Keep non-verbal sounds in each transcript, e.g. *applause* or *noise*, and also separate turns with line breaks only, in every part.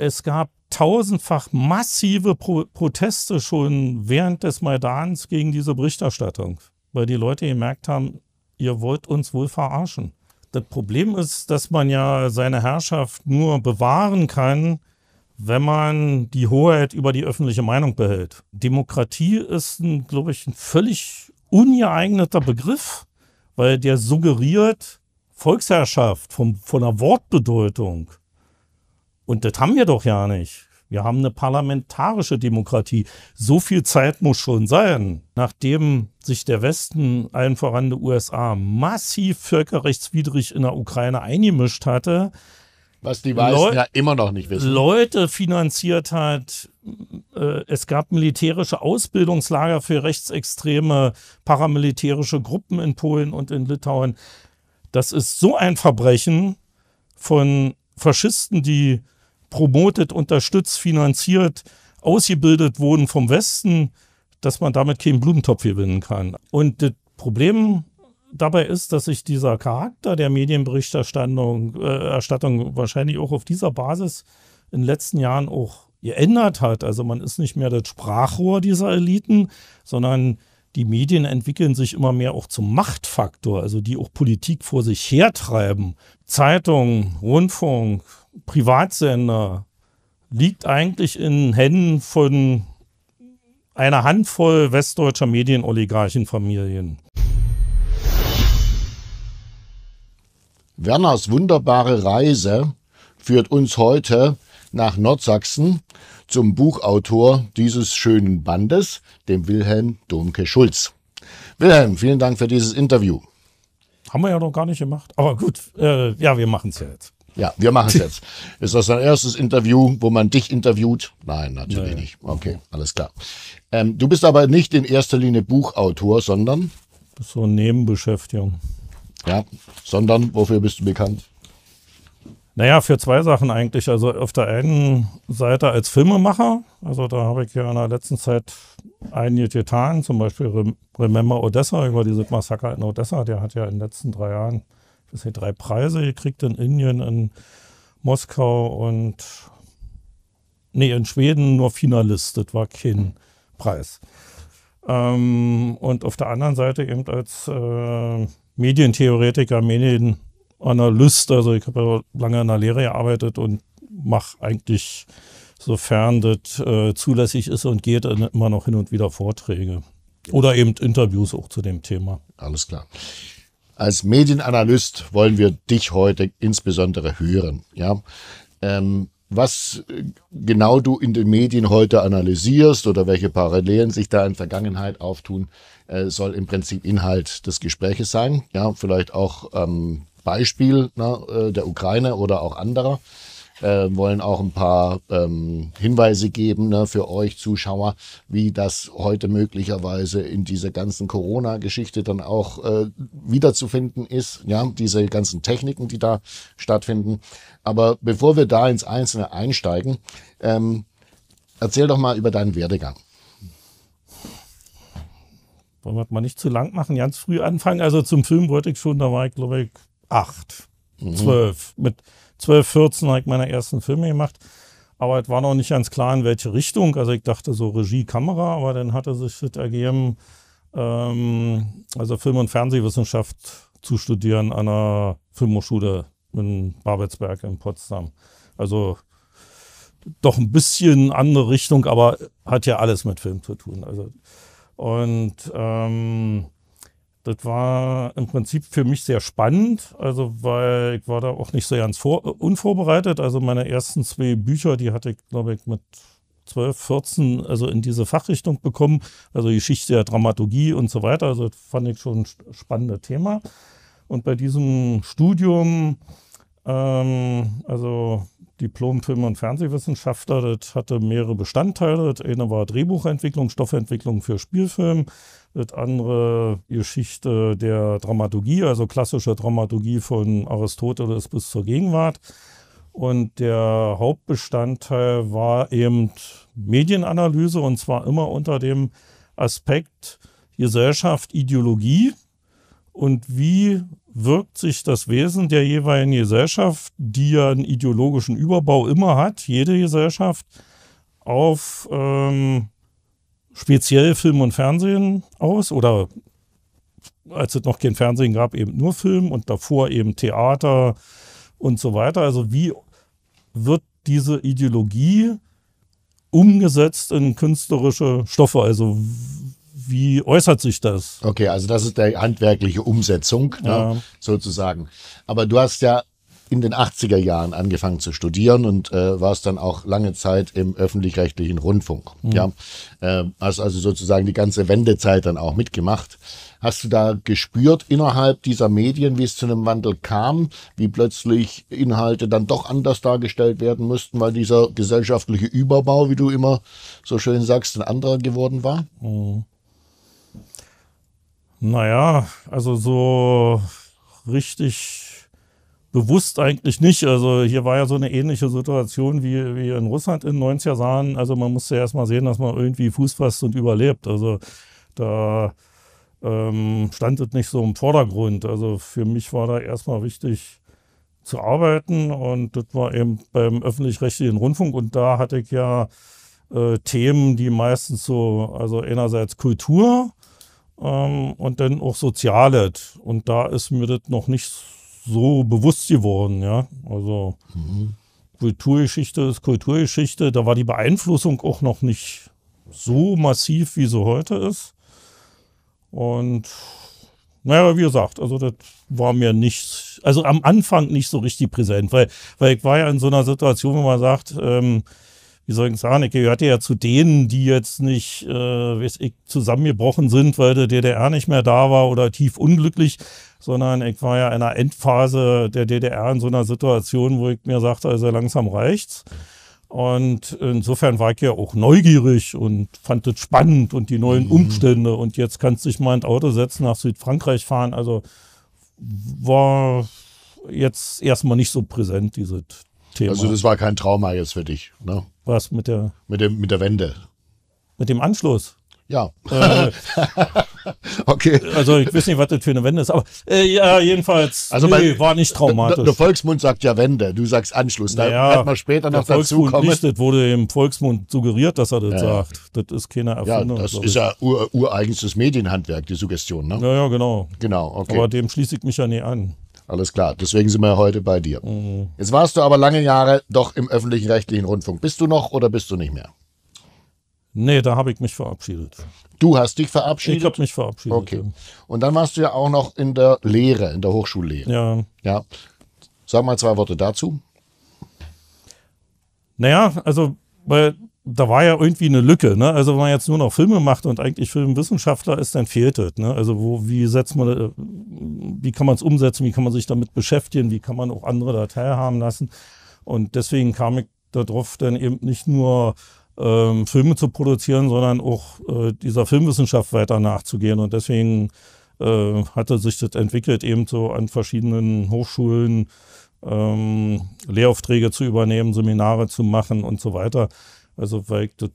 Es gab tausendfach massive Pro Proteste schon während des Maidans gegen diese Berichterstattung, weil die Leute gemerkt haben, ihr wollt uns wohl verarschen. Das Problem ist, dass man ja seine Herrschaft nur bewahren kann, wenn man die Hoheit über die öffentliche Meinung behält. Demokratie ist, ein, glaube ich, ein völlig ungeeigneter Begriff, weil der suggeriert Volksherrschaft vom, von der Wortbedeutung. Und das haben wir doch ja nicht. Wir haben eine parlamentarische Demokratie. So viel Zeit muss schon sein. Nachdem sich der Westen, allen voran der USA, massiv völkerrechtswidrig in der Ukraine eingemischt hatte, was die Weißen Leu ja immer noch nicht wissen. Leute finanziert hat. Äh, es gab militärische Ausbildungslager für rechtsextreme paramilitärische Gruppen in Polen und in Litauen. Das ist so ein Verbrechen von Faschisten, die promotet, unterstützt, finanziert, ausgebildet wurden vom Westen, dass man damit keinen Blumentopf gewinnen kann. Und das Problem dabei ist, dass sich dieser Charakter der Medienberichterstattung äh, Erstattung wahrscheinlich auch auf dieser Basis in den letzten Jahren auch geändert hat. Also man ist nicht mehr das Sprachrohr dieser Eliten, sondern die Medien entwickeln sich immer mehr auch zum Machtfaktor, also die auch Politik vor sich hertreiben. Zeitungen, Rundfunk, Privatsender liegt eigentlich in Händen von einer Handvoll westdeutscher Medienoligarchenfamilien.
Werners wunderbare Reise führt uns heute nach Nordsachsen zum Buchautor dieses schönen Bandes, dem Wilhelm Domke Schulz. Wilhelm, vielen Dank für dieses Interview.
Haben wir ja noch gar nicht gemacht, aber gut, äh, ja, wir machen es ja jetzt.
Ja, wir machen es *laughs* jetzt. Ist das dein erstes Interview, wo man dich interviewt? Nein, natürlich Nein. nicht. Okay, alles klar. Ähm, du bist aber nicht in erster Linie Buchautor, sondern? So eine Nebenbeschäftigung. Ja, sondern wofür bist du bekannt?
Naja, für zwei Sachen eigentlich. Also auf der einen Seite als Filmemacher. Also da habe ich ja in der letzten Zeit einiges getan. Zum Beispiel Remember Odessa über dieses Massaker in Odessa. Der hat ja in den letzten drei Jahren das sind drei Preise gekriegt in Indien, in Moskau und nee, in Schweden nur Finalist, das war kein Preis. Ähm, und auf der anderen Seite eben als äh, Medientheoretiker, Medienanalyst, also ich habe ja lange in der Lehre gearbeitet und mache eigentlich, sofern das äh, zulässig ist und geht, immer noch hin und wieder Vorträge. Oder eben Interviews auch zu dem Thema. Alles klar.
Als Medienanalyst wollen wir dich heute insbesondere hören. Ja? Ähm, was äh, genau du in den Medien heute analysierst oder welche Parallelen sich da in Vergangenheit auftun, äh, soll im Prinzip Inhalt des Gespräches sein. Ja, vielleicht auch ähm, Beispiel na, ne, äh, der Ukraine oder auch anderer äh, wollen auch ein paar ähm, Hinweise geben ne, für euch Zuschauer, wie das heute möglicherweise in dieser ganzen Corona-Geschichte dann auch äh, wiederzufinden ist. Ja, diese ganzen Techniken, die da stattfinden. Aber bevor wir da ins Einzelne einsteigen,
ähm, erzähl doch mal über deinen Werdegang. Wollen wir mal nicht zu lang machen, ganz früh anfangen. Also zum Film wollte ich schon, da war ich glaube ich acht, mhm. zwölf. Mit 12, 14 habe ich meine ersten Filme gemacht. Aber es war noch nicht ganz klar, in welche Richtung. Also ich dachte so Regie, Kamera, aber dann hatte sich das ergeben, ähm, also Film- und Fernsehwissenschaft zu studieren an einer Filmhochschule in Babelsberg in Potsdam. Also doch ein bisschen andere Richtung, aber hat ja alles mit Film zu tun. Also und ähm, das war im Prinzip für mich sehr spannend, also weil ich war da auch nicht so ganz vor, äh, unvorbereitet. Also meine ersten zwei Bücher, die hatte ich, glaube ich, mit 12, 14, also in diese Fachrichtung bekommen, also Geschichte der Dramaturgie und so weiter. Also das fand ich schon ein spannendes Thema. Und bei diesem Studium, ähm, also Diplom Film- und Fernsehwissenschaftler, das hatte mehrere Bestandteile. Das eine war Drehbuchentwicklung, Stoffentwicklung für Spielfilm das andere Geschichte der Dramaturgie, also klassische Dramaturgie von Aristoteles bis zur Gegenwart. Und der Hauptbestandteil war eben Medienanalyse und zwar immer unter dem Aspekt Gesellschaft, Ideologie und wie wirkt sich das Wesen der jeweiligen Gesellschaft, die ja einen ideologischen Überbau immer hat, jede Gesellschaft, auf ähm, speziell Film und Fernsehen aus oder als es noch kein Fernsehen gab, eben nur Film und davor eben Theater und so weiter. Also wie wird diese Ideologie umgesetzt in künstlerische Stoffe? Also wie äußert sich das?
Okay, also das ist der handwerkliche Umsetzung ne, ja. sozusagen. Aber du hast ja in den 80er Jahren angefangen zu studieren und äh, war es dann auch lange Zeit im öffentlich-rechtlichen Rundfunk. Mhm. Ja, äh, hast also sozusagen die ganze Wendezeit dann auch mitgemacht. Hast du da gespürt innerhalb dieser Medien, wie es zu einem Wandel kam, wie plötzlich Inhalte dann doch anders dargestellt werden mussten, weil dieser gesellschaftliche Überbau, wie du immer so schön sagst, ein anderer geworden war? Mhm.
Naja, also so richtig bewusst eigentlich nicht. Also hier war ja so eine ähnliche Situation wie, wie in Russland in den 90er Jahren. Also man musste ja erstmal sehen, dass man irgendwie Fuß fasst und überlebt. Also da ähm, stand es nicht so im Vordergrund. Also für mich war da erstmal wichtig zu arbeiten und das war eben beim öffentlich-rechtlichen Rundfunk und da hatte ich ja äh, Themen, die meistens so, also einerseits Kultur ähm, und dann auch Soziales und da ist mir das noch nicht so so bewusst geworden, ja. Also mhm. Kulturgeschichte ist Kulturgeschichte. Da war die Beeinflussung auch noch nicht so massiv, wie sie heute ist. Und naja, wie gesagt, also das war mir nicht, also am Anfang nicht so richtig präsent, weil, weil ich war ja in so einer Situation, wo man sagt, ähm, wie soll ich sagen, ich gehörte ja zu denen, die jetzt nicht, äh, weiß ich, zusammengebrochen sind, weil die DDR nicht mehr da war oder tief unglücklich, sondern ich war ja in einer Endphase der DDR in so einer Situation, wo ich mir sagte, also langsam reicht's. Und insofern war ich ja auch neugierig und fand es spannend und die neuen mhm. Umstände. Und jetzt kannst du dich mal ins Auto setzen, nach Südfrankreich fahren. Also war jetzt erstmal nicht so präsent, dieses Thema. Also das war kein Trauma jetzt für dich. Ne? Was mit der? Mit dem mit der Wende. Mit dem Anschluss. Ja. Äh, *laughs* okay. Also ich weiß nicht, was das für eine Wende ist, aber äh, ja, jedenfalls also bei, nee, war nicht traumatisch. Der
Volksmund sagt ja Wende, du sagst Anschluss. Da naja, wird man später noch dazu kommen. das
wurde im Volksmund suggeriert, dass er das ja. sagt. Das ist keine Erfindung. Ja, das ist ja
ureigenstes Medienhandwerk, die Suggestion, ne? Ja, ja, genau. Genau, okay. Aber dem schließe ich mich ja nie an. Alles klar, deswegen sind wir heute bei dir. Mhm. Jetzt warst du aber lange Jahre doch im öffentlichen rechtlichen Rundfunk. Bist du noch oder bist du nicht mehr? Nee, da habe ich mich verabschiedet. Du hast dich verabschiedet? Ich habe mich verabschiedet. Okay. Und dann warst du ja auch noch in der Lehre, in der Hochschullehre. Ja. Ja. Sag mal zwei Worte dazu.
Naja, also bei da war ja irgendwie eine Lücke. Ne? Also wenn man jetzt nur noch Filme macht und eigentlich Filmwissenschaftler ist, dann fehlt es. Ne? Also wo, wie setzt man, äh, wie kann man es umsetzen, wie kann man sich damit beschäftigen, wie kann man auch andere da teilhaben lassen. Und deswegen kam ich darauf, dann eben nicht nur ähm, Filme zu produzieren, sondern auch äh, dieser Filmwissenschaft weiter nachzugehen. Und deswegen äh, hatte sich das entwickelt, eben so an verschiedenen Hochschulen ähm, Lehraufträge zu übernehmen, Seminare zu machen und so weiter. Also, weil ich das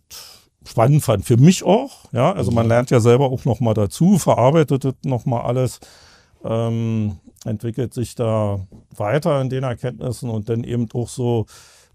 spannend fand. Für mich auch. Ja, also man mhm. lernt ja selber auch nochmal dazu, verarbeitet das nochmal alles, ähm, entwickelt sich da weiter in den Erkenntnissen und dann eben auch so,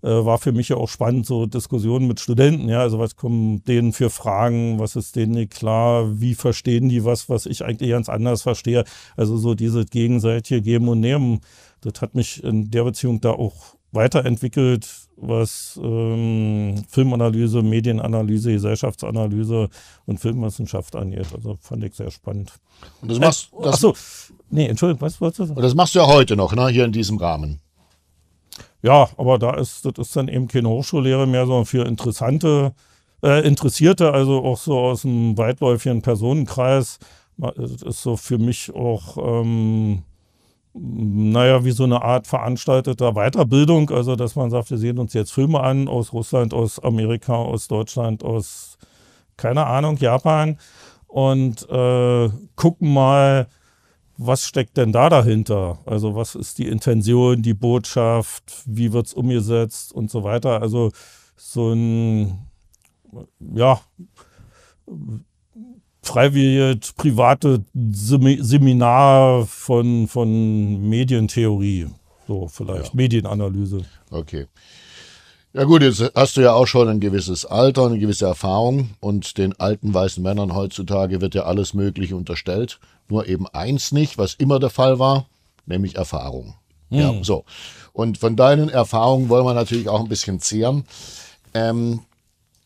äh, war für mich ja auch spannend, so Diskussionen mit Studenten. Ja, also was kommen denen für Fragen? Was ist denen nicht klar? Wie verstehen die was, was ich eigentlich ganz anders verstehe? Also so dieses gegenseitige Geben und Nehmen, das hat mich in der Beziehung da auch weiterentwickelt was ähm, Filmanalyse, Medienanalyse, Gesellschaftsanalyse und Filmwissenschaft angeht. Also fand ich sehr spannend. Und das machst äh, das, Achso, nee, Entschuldigung, was wolltest du sagen? Und das machst du ja heute noch, ne? hier in diesem Rahmen. Ja, aber da ist, das ist dann eben keine Hochschullehre mehr, sondern für interessante, äh, Interessierte, also auch so aus dem weitläufigen Personenkreis. Das ist so für mich auch. Ähm, naja, wie so eine Art veranstalteter Weiterbildung. Also, dass man sagt, wir sehen uns jetzt Filme an aus Russland, aus Amerika, aus Deutschland, aus, keine Ahnung, Japan und äh, gucken mal, was steckt denn da dahinter? Also, was ist die Intention, die Botschaft, wie wird es umgesetzt und so weiter. Also, so ein, ja, treibe private Seminar von, von Medientheorie. So vielleicht, ja. Medienanalyse.
Okay. Ja gut, jetzt hast du ja auch schon ein gewisses Alter, eine gewisse Erfahrung und den alten weißen Männern heutzutage wird ja alles Mögliche unterstellt. Nur eben eins nicht, was immer der Fall war, nämlich Erfahrung. Hm. Ja, so. Und von deinen Erfahrungen wollen wir natürlich auch ein bisschen zehren. Ähm,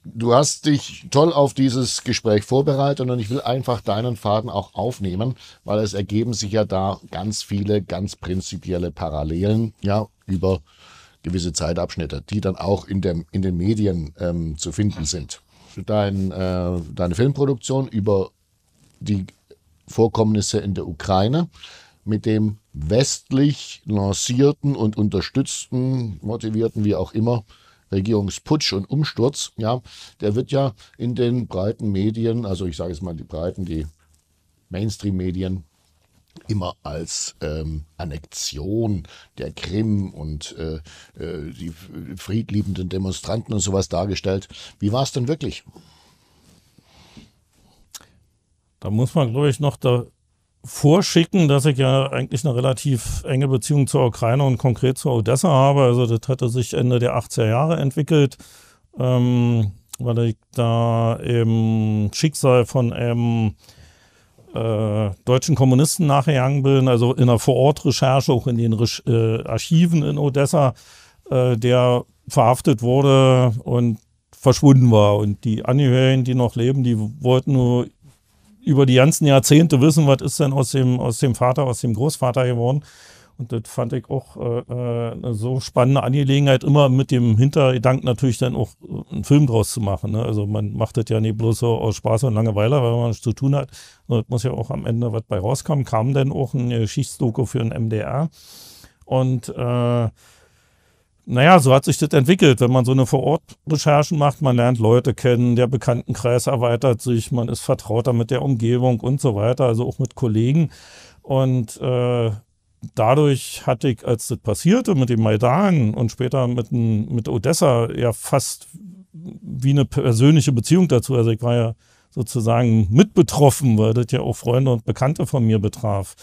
du hast dich toll auf dieses Gespräch vorbereitet und ich will einfach deinen Faden auch aufnehmen, weil es ergeben sich ja da ganz viele ganz prinzipielle Parallelen, ja, über gewisse Zeitabschnitte, die dann auch in, dem, in den Medien ähm, zu finden sind. Dein, äh, deine Filmproduktion über die Vorkommnisse in der Ukraine mit dem westlich lancierten und unterstützten, motivierten, wie auch immer, Regierungsputsch und Umsturz, ja, der wird ja in den breiten Medien, also ich sage es mal die breiten, die Mainstream-Medien, immer als ähm, Annexion der Krim und äh, äh die friedliebenden Demonstranten und
sowas dargestellt. Wie war es denn wirklich? Da muss man, glaube ich, noch da vorschicken, dass ich ja eigentlich eine relativ enge Beziehung zur Ukraine und konkret zur Odessa habe. Also das hatte sich Ende der 80er Jahre entwickelt, ähm, weil ich da im Schicksal von einem äh, deutschen Kommunisten nachgegangen bin, also in der Vorortrecherche, auch in den Re äh, Archiven in Odessa, äh, der verhaftet wurde und verschwunden war. Und die Angehörigen, die noch leben, die wollten nur über die ganzen Jahrzehnte wissen, was ist denn aus dem, aus dem Vater, aus dem Großvater geworden. Und das fand ich auch äh, äh eine so spannende Angelegenheit, immer mit dem Hintergedanken natürlich dann auch äh, einen Film draus zu machen. Ne? Also man macht das ja nicht bloß so aus Spaß und Langeweile, weil man es zu tun hat. das muss ja auch am Ende was bei rauskommen. Kam dann auch ein Geschichtsdoku für den MDR. Und äh, naja, so hat sich das entwickelt. Wenn man so eine Vorortrecherchen macht, man lernt Leute kennen, der Bekanntenkreis erweitert sich, man ist vertrauter mit der Umgebung und so weiter, also auch mit Kollegen. Und äh, dadurch hatte ich, als das passierte mit dem Maidan und später mit, mit Odessa, ja fast wie eine persönliche Beziehung dazu. Also ich war ja sozusagen mitbetroffen, weil das ja auch Freunde und Bekannte von mir betraf.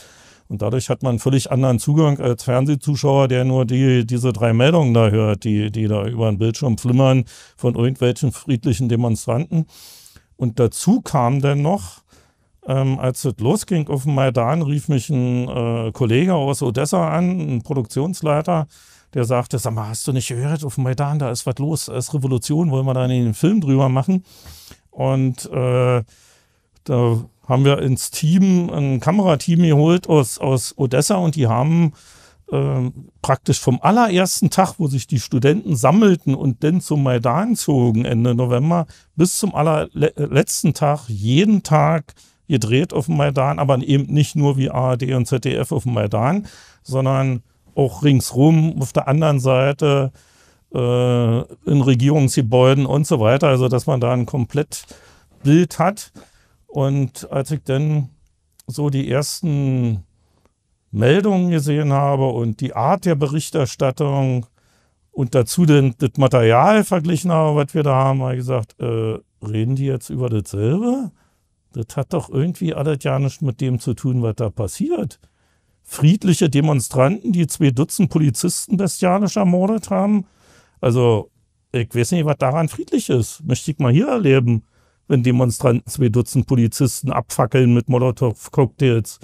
Und dadurch hat man einen völlig anderen Zugang als Fernsehzuschauer, der nur die, diese drei Meldungen da hört, die, die da über den Bildschirm flimmern von irgendwelchen friedlichen Demonstranten. Und dazu kam dann noch, ähm, als es losging auf dem Maidan, rief mich ein äh, Kollege aus Odessa an, ein Produktionsleiter, der sagte, sag mal, hast du nicht gehört auf dem Maidan, da ist was los, da ist Revolution, wollen wir da einen Film drüber machen? Und äh, da haben wir ins Team, ein Kamerateam geholt aus, aus Odessa und die haben äh, praktisch vom allerersten Tag, wo sich die Studenten sammelten und dann zum Maidan zogen Ende November, bis zum allerletzten Tag jeden Tag gedreht auf dem Maidan, aber eben nicht nur wie ARD und ZDF auf dem Maidan, sondern auch ringsrum auf der anderen Seite äh, in Regierungsgebäuden und so weiter, also dass man da ein komplett Bild hat. Und als ich dann so die ersten Meldungen gesehen habe und die Art der Berichterstattung und dazu den, das Material verglichen habe, was wir da haben, habe ich gesagt, äh, reden die jetzt über dasselbe? Das hat doch irgendwie alles ja nichts mit dem zu tun, was da passiert. Friedliche Demonstranten, die zwei Dutzend Polizisten bestialisch ermordet haben. Also, ich weiß nicht, was daran friedlich ist. Möchte ich mal hier erleben wenn Demonstranten zwei Dutzend Polizisten abfackeln mit Molotow-Cocktails,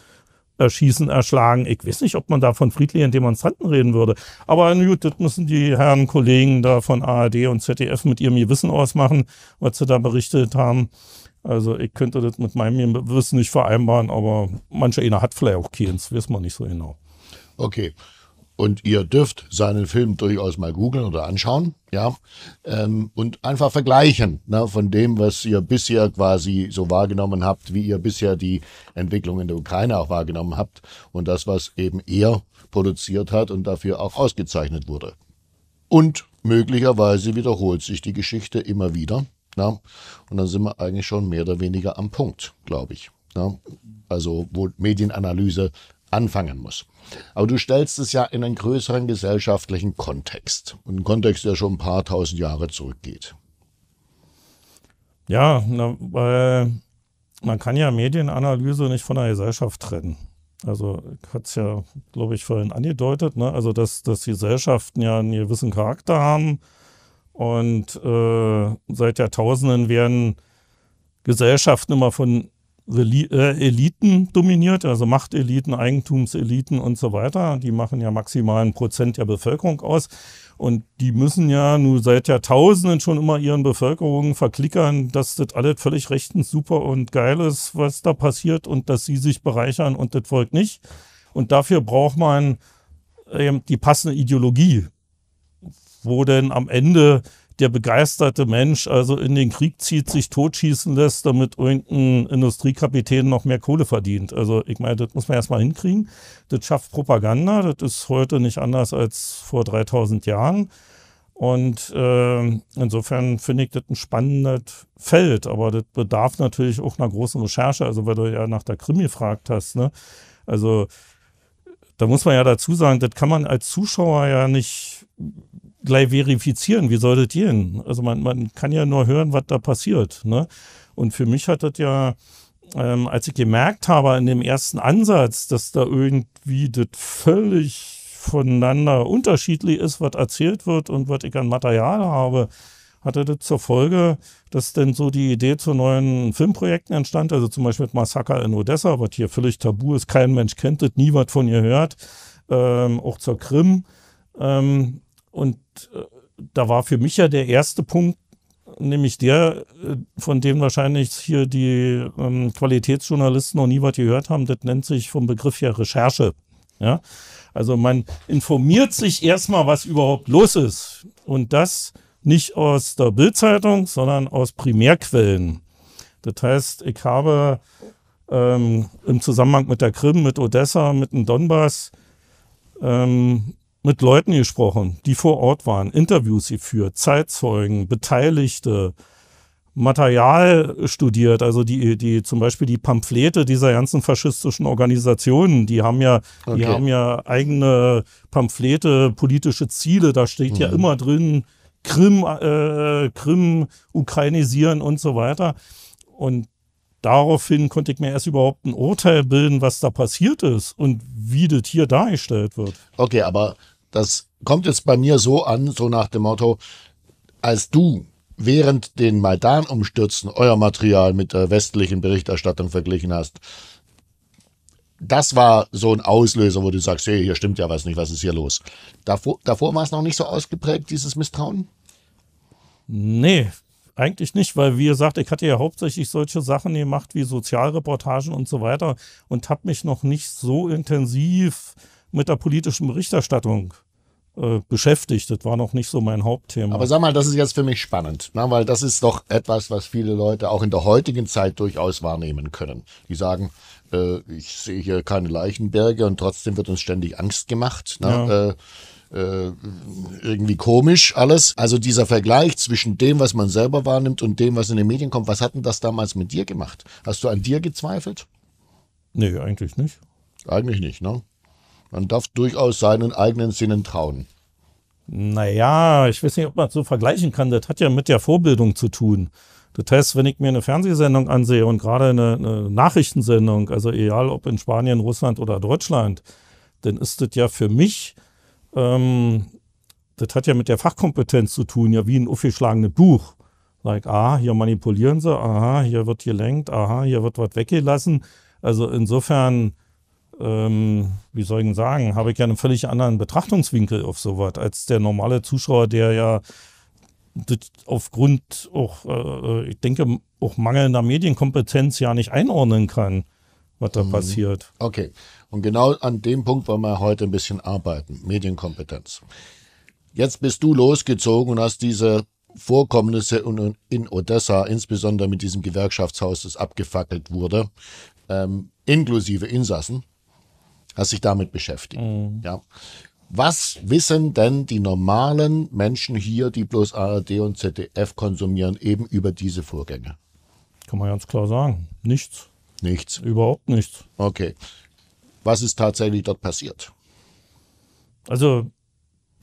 erschießen, erschlagen. Ich weiß nicht, ob man da von friedlichen Demonstranten reden würde. Aber gut, das müssen die Herren Kollegen da von ARD und ZDF mit ihrem Gewissen ausmachen, was sie da berichtet haben. Also ich könnte das mit meinem Gewissen nicht vereinbaren, aber mancher einer hat vielleicht auch keins, weiß man nicht so genau. Okay.
Und ihr dürft seinen Film durchaus mal googeln oder anschauen, ja, ähm, und einfach vergleichen ne, von dem, was ihr bisher quasi so wahrgenommen habt, wie ihr bisher die Entwicklung in der Ukraine auch wahrgenommen habt und das, was eben er produziert hat und dafür auch ausgezeichnet wurde. Und möglicherweise wiederholt sich die Geschichte immer wieder. Na? Ne. Und dann sind wir eigentlich schon mehr oder weniger am Punkt, glaube ich. Na? Ne. Also, wo Medienanalyse anfangen muss. Aber du stellst es ja in einen größeren gesellschaftlichen Kontext. einen Kontext, der schon ein paar tausend Jahre zurückgeht.
Ja, na, äh, man kann ja Medienanalyse nicht von der Gesellschaft trennen. Also ich hat es ja, glaube ich, vorhin angedeutet, ne? also dass, dass Gesellschaften ja einen gewissen Charakter haben und äh, seit Jahrtausenden werden Gesellschaften immer von äh, Eliten dominiert, also Machteliten, Eigentumseliten und so weiter. Die machen ja maximal ein Prozent der Bevölkerung aus. Und die müssen ja nun seit Jahrtausenden schon immer ihren Bevölkerungen verklickern, dass das alles völlig rechtens super und geil ist, was da passiert und dass sie sich bereichern und das Volk nicht. Und dafür braucht man eben ähm, die passende Ideologie, wo denn am Ende der begeisterte Mensch also in den Krieg zieht, sich totschießen lässt, damit irgendein Industriekapitän noch mehr Kohle verdient. Also ich meine, das muss man erstmal hinkriegen. Das schafft Propaganda, das ist heute nicht anders als vor 3000 Jahren. Und äh, insofern finde ich das ein spannendes Feld, aber das bedarf natürlich auch einer großen Recherche, also weil du ja nach der Krimi gefragt hast. Ne? Also da muss man ja dazu sagen, das kann man als Zuschauer ja nicht gleich verifizieren. Wie soll das gehen? Also man, man kann ja nur hören, was da passiert. Ne? Und für mich hat das ja, ähm, als ich gemerkt habe in dem ersten Ansatz, dass da irgendwie das völlig voneinander unterschiedlich ist, was erzählt wird und was ich an Material habe, hatte das zur Folge, dass denn so die Idee zu neuen Filmprojekten entstand, also zum Beispiel mit Massaker in Odessa, was hier völlig tabu ist, kein Mensch kennt das, nie was von ihr hört, ähm, auch zur Krim. Ähm, und äh, da war für mich ja der erste Punkt, nämlich der, äh, von dem wahrscheinlich hier die ähm, Qualitätsjournalisten noch nie was gehört haben, das nennt sich vom Begriff her Recherche. Ja? Also man informiert sich erstmal, was überhaupt los ist. Und das nicht aus der Bildzeitung, sondern aus Primärquellen. Das heißt, ich habe ähm, im Zusammenhang mit der Krim, mit Odessa, mit dem Donbass ähm, mit Leuten gesprochen, die vor Ort waren, Interviews geführt, Zeitzeugen, Beteiligte, Material studiert, also die, die zum Beispiel die Pamphlete dieser ganzen faschistischen Organisationen, die haben ja, okay. die haben ja eigene Pamphlete, politische Ziele, da steht mhm. ja immer drin, Krim, äh, Krim ukrainisieren und so weiter. Und daraufhin konnte ich mir erst überhaupt ein Urteil bilden, was da passiert ist und wie das hier dargestellt wird. Okay,
aber das kommt jetzt bei mir so an, so nach dem Motto, als du während den Maidan-Umstürzen euer Material mit der westlichen Berichterstattung verglichen hast, das war so ein Auslöser, wo du sagst, hey, hier stimmt ja was nicht, was ist hier
los? Davor, davor war es noch nicht so ausgeprägt, dieses Misstrauen? Nee, eigentlich nicht, weil wie gesagt, ich hatte ja hauptsächlich solche Sachen gemacht wie Sozialreportagen und so weiter und habe mich noch nicht so intensiv mit der politischen Berichterstattung äh, beschäftigt. Das war noch nicht so mein Hauptthema. Aber sag
mal, das ist jetzt für mich spannend, na, ne? weil das ist doch etwas, was viele Leute auch in der heutigen Zeit durchaus wahrnehmen können. Die sagen, äh, ich sehe hier keine Leichenberge und trotzdem wird uns ständig Angst gemacht. Na, ne? ja. Äh, äh, irgendwie komisch alles. Also dieser Vergleich zwischen dem, was man selber wahrnimmt und dem, was in den Medien kommt, was hat denn das damals mit dir gemacht? Hast du an dir gezweifelt? Nee, eigentlich nicht. Eigentlich nicht, ne? Man darf durchaus seinen
eigenen Sinnen trauen. Naja, ich weiß nicht, ob man es so vergleichen kann. Das hat ja mit der Vorbildung zu tun. Das heißt, wenn ich mir eine Fernsehsendung ansehe und gerade eine, eine Nachrichtensendung, also egal ob in Spanien, Russland oder Deutschland, dann ist das ja für mich, ähm, das hat ja mit der Fachkompetenz zu tun, ja wie ein aufgeschlagenes Buch. Like, ah, hier manipulieren sie, aha, hier wird gelenkt, aha, hier wird was weggelassen. Also insofern ähm, wie soll ich denn sagen, habe ich ja einen völlig anderen Betrachtungswinkel auf sowas als der normale Zuschauer, der ja aufgrund auch, äh, äh, ich denke, auch mangelnder Medienkompetenz ja nicht einordnen kann, was da mhm. passiert.
Okay. Und genau an dem Punkt wollen wir heute ein bisschen arbeiten. Medienkompetenz. Jetzt bist du losgezogen und hast diese Vorkommnisse in, in Odessa, insbesondere mit diesem Gewerkschaftshaus, das abgefackelt wurde, ähm, inklusive Insassen, hast dich damit beschäftigt. Mhm. Ja. Was wissen denn die normalen Menschen hier, die bloß ARD und ZDF konsumieren, eben über diese Vorgänge?
Kann man ganz klar sagen. Nichts. Nichts. Überhaupt nichts. Okay. Was ist tatsächlich dort passiert? Also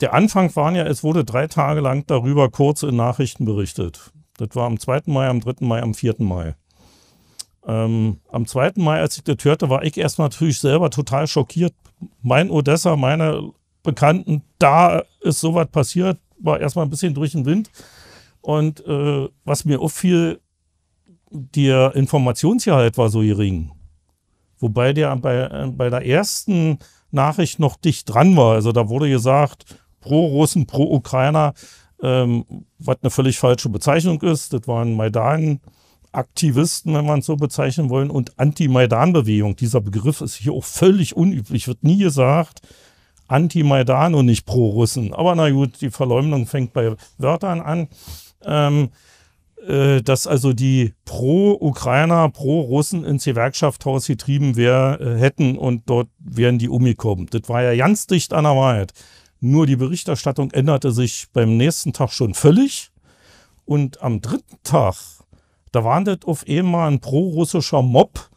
der Anfang waren ja, es wurde drei Tage lang darüber kurz in Nachrichten berichtet. Das war am 2. Mai, am 3. Mai, am 4. Mai. Ähm, am 2. Mai, als ich das hörte, war ich erstmal natürlich selber total schockiert. Mein Odessa, meine Bekannten, da ist sowas passiert, war erstmal ein bisschen durch den Wind. Und äh, was mir auffiel, der Informationsgehalt war so gering. Wobei der bei, äh, bei der ersten Nachricht noch dicht dran war. Also da wurde gesagt, pro Russen, pro Ukrainer, ähm, was eine völlig falsche Bezeichnung ist. Das waren Maidan. Aktivisten, wenn man es so bezeichnen wollen, und Anti-Maidan-Bewegung. Dieser Begriff ist hier auch völlig unüblich, wird nie gesagt. Anti-Maidan und nicht pro-Russen. Aber na gut, die Verleumdung fängt bei Wörtern an. Ähm, äh, dass also die Pro-Ukrainer, Pro-Russen ins Gewerkschaftshaus getrieben wär, äh, hätten und dort wären die umgekommen. Das war ja ganz dicht an der Wahrheit. Nur die Berichterstattung änderte sich beim nächsten Tag schon völlig. Und am dritten Tag da war das auf einmal ein pro-russischer Mob,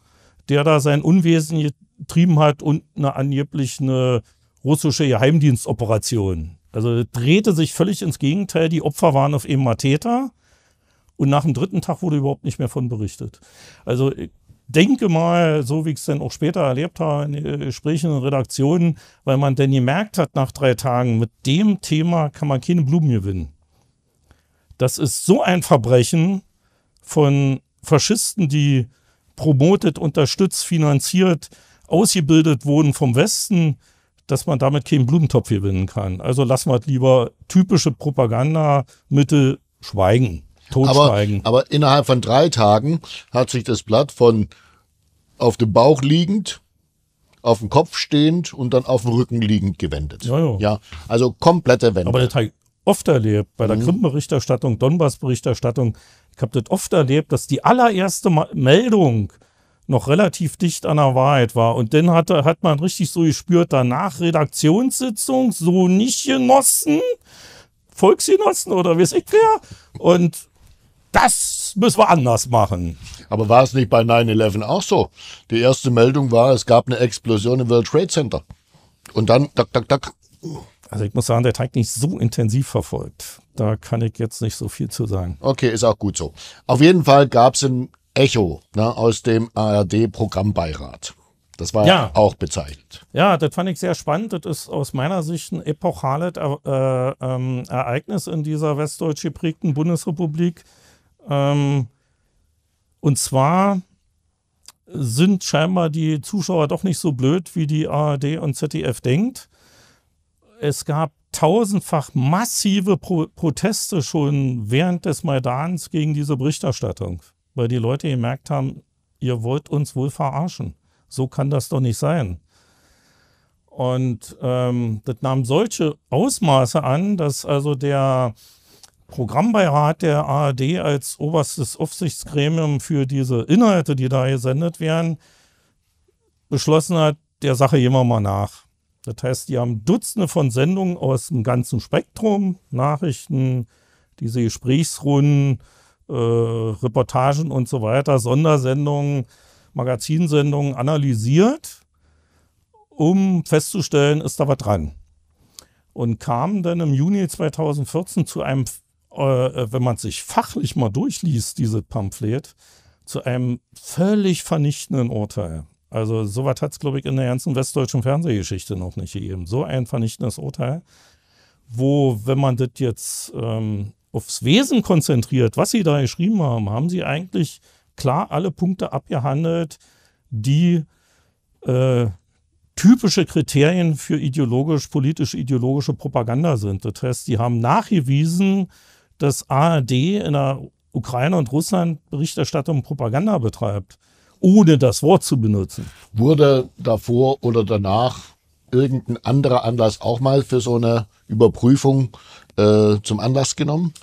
der da sein Unwesen getrieben hat und eine angeblich eine russische Geheimdienstoperation. Also drehte sich völlig ins Gegenteil. Die Opfer waren auf einmal Täter. Und nach dem dritten Tag wurde überhaupt nicht mehr von berichtet. Also ich denke mal, so wie ich es dann auch später erlebt habe in äh, Gesprächen und Redaktionen, weil man dann gemerkt hat nach drei Tagen, mit dem Thema kann man keine Blumen gewinnen. Das ist so ein Verbrechen, von Faschisten, die promotet, unterstützt, finanziert, ausgebildet wurden vom Westen, dass man damit keinen Blumentopf gewinnen kann. Also lassen wir lieber typische Propagandamittel schweigen,
totschweigen. Aber, aber innerhalb von drei Tagen hat sich das Blatt von auf dem Bauch liegend auf dem Kopf stehend und dann auf dem Rücken liegend gewendet. Ja, ja. ja
also komplette Wende. Aber das habe ich oft erlebt, bei der mhm. Krim-Berichterstattung, Donbass-Berichterstattung, ich habe das oft erlebt, dass die allererste Meldung noch relativ dicht an der Wahrheit war. Und dann hat, hat man richtig so gespürt, danach Redaktionssitzung, so nicht genossen, Volksgenossen oder wie es ich wer. Und das müssen wir anders machen. Aber war es nicht bei 9-11 auch so? Die erste Meldung war, es gab eine Explosion im World Trade
Center. Und dann, dack, dack, dack.
Also ich muss sagen, der Teig nicht so intensiv verfolgt. Da kann ich jetzt nicht so viel zu sagen.
Okay, ist auch gut so. Auf jeden Fall gab es ein Echo ne, aus dem ARD-Programmbeirat. Das war ja. auch bezeichnet.
Ja, das fand ich sehr spannend. Das ist aus meiner Sicht ein epochales äh, ähm, Ereignis in dieser westdeutsch geprägten Bundesrepublik. Ähm, und zwar sind scheinbar die Zuschauer doch nicht so blöd, wie die ARD und ZDF denkt. Es gab tausendfach massive Pro Proteste schon während des Maidans gegen diese Berichterstattung, weil die Leute gemerkt haben, ihr wollt uns wohl verarschen. So kann das doch nicht sein. Und ähm, das nahm solche Ausmaße an, dass also der Programmbeirat der ARD als oberstes Aufsichtsgremium für diese Inhalte, die da gesendet werden, beschlossen hat, der Sache gehen wir mal nach. Das heißt, die haben Dutzende von Sendungen aus dem ganzen Spektrum, Nachrichten, diese Gesprächsrunden, äh, Reportagen und so weiter, Sondersendungen, Magazinsendungen analysiert, um festzustellen, ist da was dran. Und kamen dann im Juni 2014 zu einem, äh, wenn man sich fachlich mal durchliest, diese Pamphlet, zu einem völlig vernichtenden Urteil. Also sowas hat es, glaube ich, in der ganzen westdeutschen Fernsehgeschichte noch nicht gegeben. So ein vernichtendes Urteil, wo, wenn man das jetzt ähm, aufs Wesen konzentriert, was sie da geschrieben haben, haben sie eigentlich klar alle Punkte abgehandelt, die äh, typische Kriterien für ideologisch-politisch-ideologische Propaganda sind. Das heißt, sie haben nachgewiesen, dass ARD in der Ukraine und Russland Berichterstattung und Propaganda betreibt ohne das Wort zu benutzen. Wurde davor oder danach irgendein anderer Anlass auch mal
für so eine Überprüfung äh, zum Anlass genommen?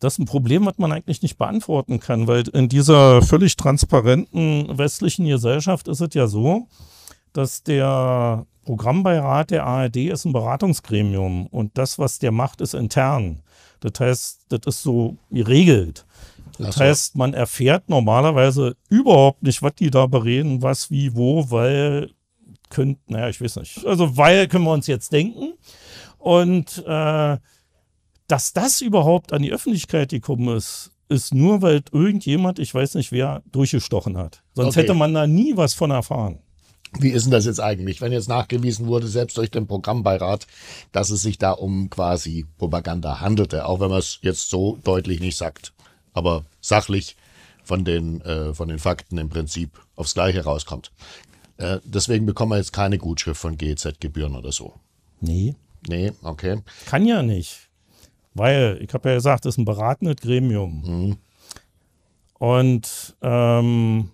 Das ist ein Problem,
was man eigentlich nicht beantworten kann, weil in dieser völlig transparenten westlichen Gesellschaft ist es ja so, dass der Programmbeirat der ARD ist ein Beratungsgremium und das, was der macht, ist intern. Das heißt, das ist so geregelt. Das heißt, man erfährt normalerweise überhaupt nicht, was die da bereden, was, wie, wo, weil könnt, naja, ich weiß nicht. Also, weil können wir uns jetzt denken. Und äh, dass das überhaupt an die Öffentlichkeit gekommen ist, ist nur, weil irgendjemand, ich weiß nicht wer, durchgestochen hat. Sonst okay. hätte man da nie was von erfahren.
Wie ist denn das jetzt eigentlich, wenn jetzt nachgewiesen wurde, selbst durch den Programmbeirat, dass es sich da um quasi Propaganda handelte, auch wenn man es jetzt so deutlich nicht sagt? aber sachlich von den, äh, von den Fakten im Prinzip aufs Gleiche rauskommt. Äh, deswegen bekommen wir jetzt keine Gutschrift von GEZ-Gebühren oder so.
Nee. Nee, okay. Kann ja nicht. Weil, ich habe ja gesagt, das ist ein beratendes Gremium. Mhm. Und ähm,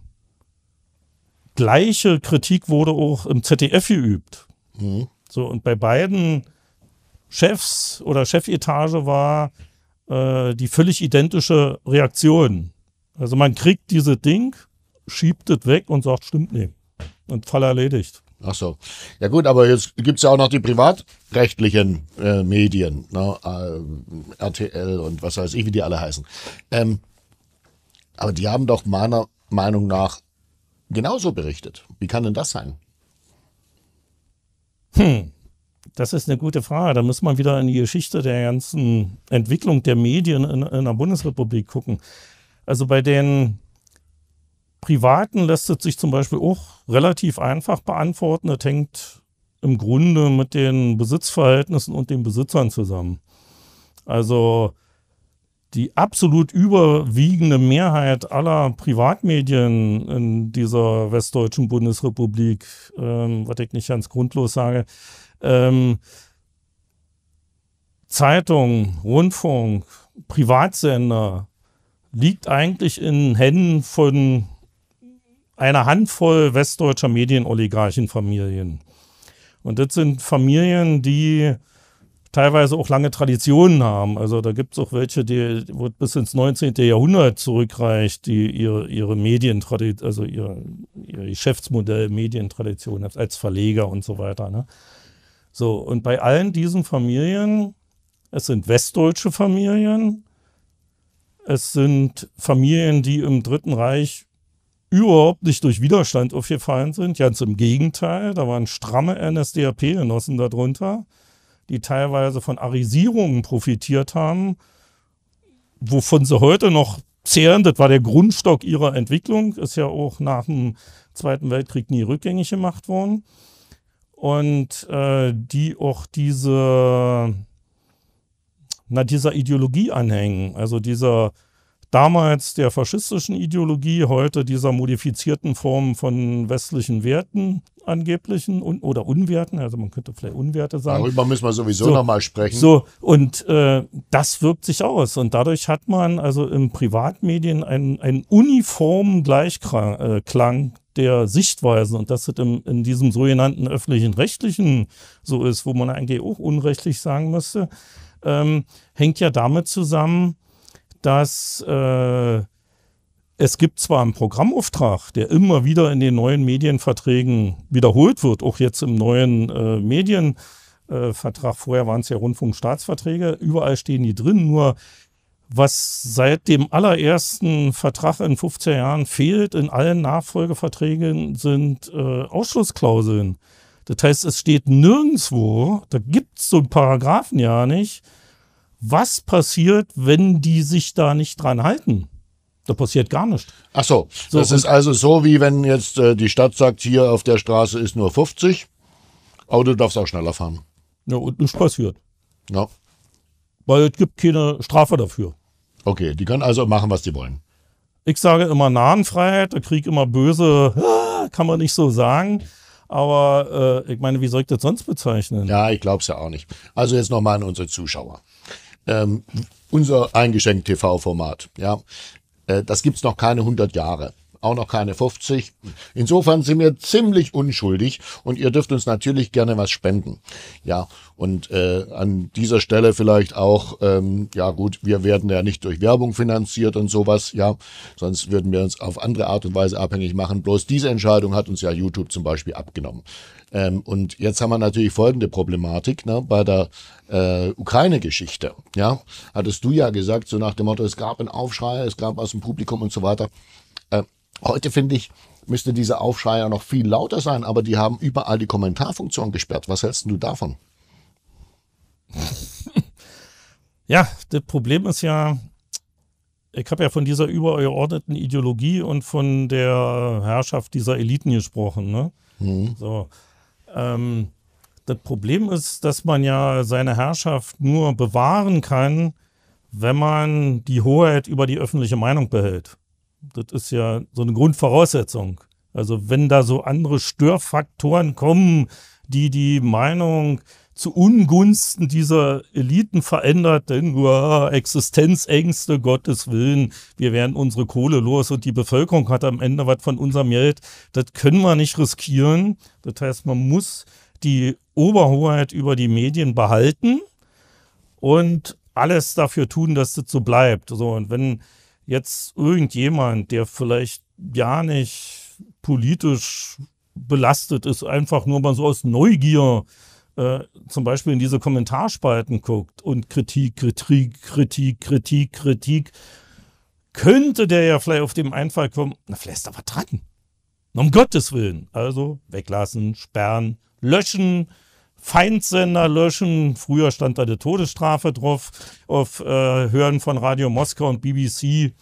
gleiche Kritik wurde auch im ZDF geübt. Mhm. So, und bei beiden Chefs oder Chefetage war, äh, die völlig identische Reaktion. Also man kriegt diese Ding, schiebt es weg und sagt, stimmt nicht.
Und Fall erledigt. Ach so. Ja gut, aber jetzt gibt es ja auch noch die privatrechtlichen äh, Medien, ne? äh, RTL und was weiß ich, wie die alle heißen. Ähm, aber die haben doch meiner Meinung nach genauso berichtet. Wie kann denn das sein?
Hm. Das ist eine gute Frage. Da muss man wieder in die Geschichte der ganzen Entwicklung der Medien in, in der Bundesrepublik gucken. Also bei den Privaten lässt es sich zum Beispiel auch relativ einfach beantworten. Das hängt im Grunde mit den Besitzverhältnissen und den Besitzern zusammen. Also die absolut überwiegende Mehrheit aller Privatmedien in dieser westdeutschen Bundesrepublik, ähm, was ich nicht ganz grundlos sage, ähm, Zeitung, Rundfunk, Privatsender liegt eigentlich in Händen von einer Handvoll westdeutscher Medienoligarchenfamilien. Und das sind Familien, die teilweise auch lange Traditionen haben. Also da gibt es auch welche, die wo bis ins 19. Jahrhundert zurückreicht, die ihre, ihre Medientradition, also ihr, ihr Geschäftsmodell Medientradition als Verleger und so weiter. Ne? So, und bei allen diesen Familien, es sind westdeutsche Familien, es sind Familien, die im Dritten Reich überhaupt nicht durch Widerstand aufgefallen sind. Ganz im Gegenteil, da waren stramme NSDAP-Genossen darunter, die teilweise von Arisierungen profitiert haben, wovon sie heute noch zehren. Das war der Grundstock ihrer Entwicklung, ist ja auch nach dem Zweiten Weltkrieg nie rückgängig gemacht worden und äh, die auch diese, na, dieser Ideologie anhängen. Also dieser damals der faschistischen Ideologie, heute dieser modifizierten Form von westlichen Werten angeblichen un oder Unwerten, also man könnte vielleicht Unwerte sagen. Darüber müssen wir sowieso so, nochmal sprechen. So, und äh, das wirkt sich aus. Und dadurch hat man also im Privatmedien einen, einen uniformen Gleichklang äh, der Sichtweisen und dass es in, in diesem sogenannten öffentlichen-rechtlichen so ist, wo man eigentlich auch unrechtlich sagen müsste, ähm, hängt ja damit zusammen, dass äh, es gibt zwar einen Programmauftrag, der immer wieder in den neuen Medienverträgen wiederholt wird, auch jetzt im neuen äh, Medienvertrag. Vorher waren es ja Rundfunkstaatsverträge. Überall stehen die drin. Nur was seit dem allerersten Vertrag in 15 Jahren fehlt in allen Nachfolgeverträgen, sind äh, Ausschlussklauseln. Das heißt, es steht nirgendwo, da gibt es so einen Paragraphen ja nicht, was passiert, wenn die sich da nicht dran halten. Da passiert gar nichts.
Ach so, so das ist also so, wie wenn jetzt äh, die Stadt sagt, hier auf der Straße ist nur 50, aber du darfst auch schneller fahren.
Ja, und nichts passiert. Ja weil es gibt keine Strafe dafür. Okay, die können also machen, was die wollen. Ich sage immer Nahenfreiheit, der Krieg immer böse, kann man nicht so sagen. Aber äh, ich meine, wie soll ich das sonst bezeichnen? Ja, ich glaube es ja auch nicht.
Also jetzt nochmal an unsere Zuschauer. Ähm, unser eingeschenkt TV-Format, ja, äh, das gibt es noch keine 100 Jahre auch noch keine 50. Insofern sind wir ziemlich unschuldig und ihr dürft uns natürlich gerne was spenden. Ja, und äh, an dieser Stelle vielleicht auch, ähm, ja gut, wir werden ja nicht durch Werbung finanziert und sowas, ja, sonst würden wir uns auf andere Art und Weise abhängig machen. Bloß diese Entscheidung hat uns ja YouTube zum Beispiel abgenommen. Ähm, und jetzt haben wir natürlich folgende Problematik ne, bei der äh, Ukraine-Geschichte. Ja, hattest du ja gesagt, so nach dem Motto, es gab einen Aufschrei, es gab aus dem Publikum und so weiter. Äh, Heute finde ich, müsste dieser Aufschrei ja noch viel lauter sein, aber die haben überall die Kommentarfunktion gesperrt. Was hältst du davon? *laughs*
Ja, das Problem ist ja, ich habe ja von dieser übergeordneten Ideologie und von der Herrschaft dieser Eliten gesprochen. Ne? Mhm. So. Ähm, das Problem ist, dass man ja seine Herrschaft nur bewahren kann, wenn man die Hoheit über die öffentliche Meinung behält. Das ist ja so eine Grundvoraussetzung. Also wenn da so andere Störfaktoren kommen, die die Meinung zu Ungunsten dieser Eliten verändert, denn uah, Existenzängste, Gottes Willen, wir werden unsere Kohle los und die Bevölkerung hat am Ende was von unserem Geld. Das können wir nicht riskieren. Das heißt, man muss die Oberhoheit über die Medien behalten und alles dafür tun, dass das so bleibt. So, und wenn jetzt irgendjemand, der vielleicht ja nicht politisch belastet ist, einfach nur mal so aus Neugier äh, zum Beispiel in diese Kommentarspalten guckt und Kritik, Kritik, Kritik, Kritik, Kritik, könnte der ja vielleicht auf dem Einfall kommen, na, vielleicht ist da was dran. Um Gottes Willen. Also weglassen, sperren, löschen, Feindsender löschen. Früher stand da eine Todesstrafe drauf. Auf äh, Hören von Radio Moskau und BBC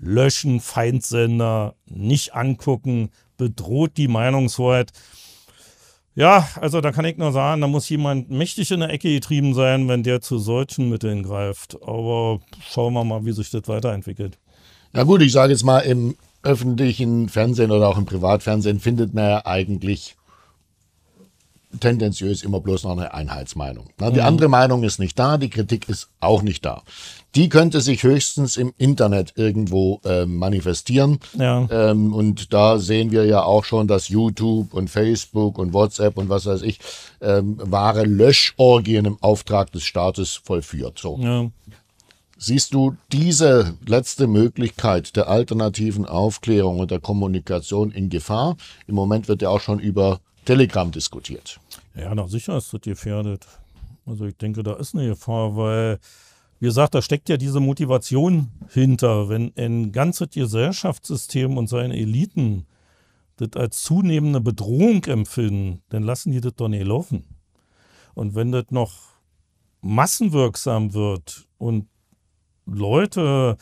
löschen Feindsender, nicht angucken, bedroht die Meinungshoheit. Ja, also da kann ich nur sagen, da muss jemand mächtig in der Ecke getrieben sein, wenn der zu solchen Mitteln greift. Aber schauen wir mal, wie sich das weiterentwickelt.
Ja gut, ich sage jetzt mal, im öffentlichen Fernsehen oder auch im Privatfernsehen findet man ja eigentlich tendenziös immer bloß noch eine Einheitsmeinung. Na, die mhm. andere Meinung ist nicht da, die Kritik ist auch nicht da. Die könnte sich höchstens im Internet irgendwo äh, manifestieren. Ja. Ähm, und da sehen wir ja auch schon, dass YouTube und Facebook und WhatsApp und was weiß ich ähm, wahre Löschorgien im Auftrag des Staates vollführt. So. Ja. Siehst du diese letzte Möglichkeit der alternativen Aufklärung und der Kommunikation in Gefahr? Im Moment wird ja auch schon über Telegram diskutiert.
Ja, na sicher ist das gefährdet. Also ich denke, da ist eine Gefahr, weil, wie gesagt, da steckt ja diese Motivation hinter. Wenn ein ganzes Gesellschaftssystem und seine Eliten das als zunehmende Bedrohung empfinden, dann lassen die das doch nicht laufen. Und wenn das noch massenwirksam wird und Leute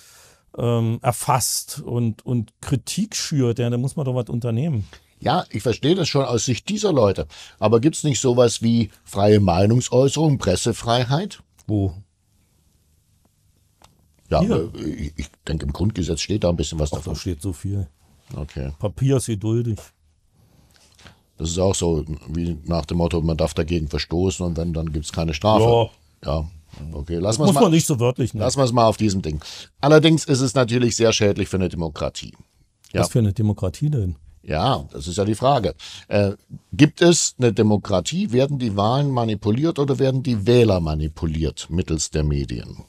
ähm, erfasst und, und Kritik schürt, ja, dann muss man doch was unternehmen. Ja, ich
verstehe das schon aus Sicht dieser Leute. Aber gibt es nicht sowas wie freie Meinungsäußerung,
Pressefreiheit?
Wo? Ja, ja. Äh, ich denke, im Grundgesetz steht da ein bisschen was Ach, davon. Da steht so viel. Okay.
Papier ist geduldig.
Das ist auch so, wie nach dem Motto, man darf dagegen verstoßen und wenn, dann gibt es keine Strafe. Ja. ja. Okay, lassen das muss mal, man nicht so wörtlich nehmen. Lassen wir es mal auf diesem Ding. Allerdings ist es natürlich sehr schädlich für eine Demokratie. Ja. Was für
eine Demokratie denn?
Ja, das ist ja die Frage. Äh, gibt es eine Demokratie? Werden die Wahlen manipuliert oder werden die Wähler manipuliert mittels der Medien?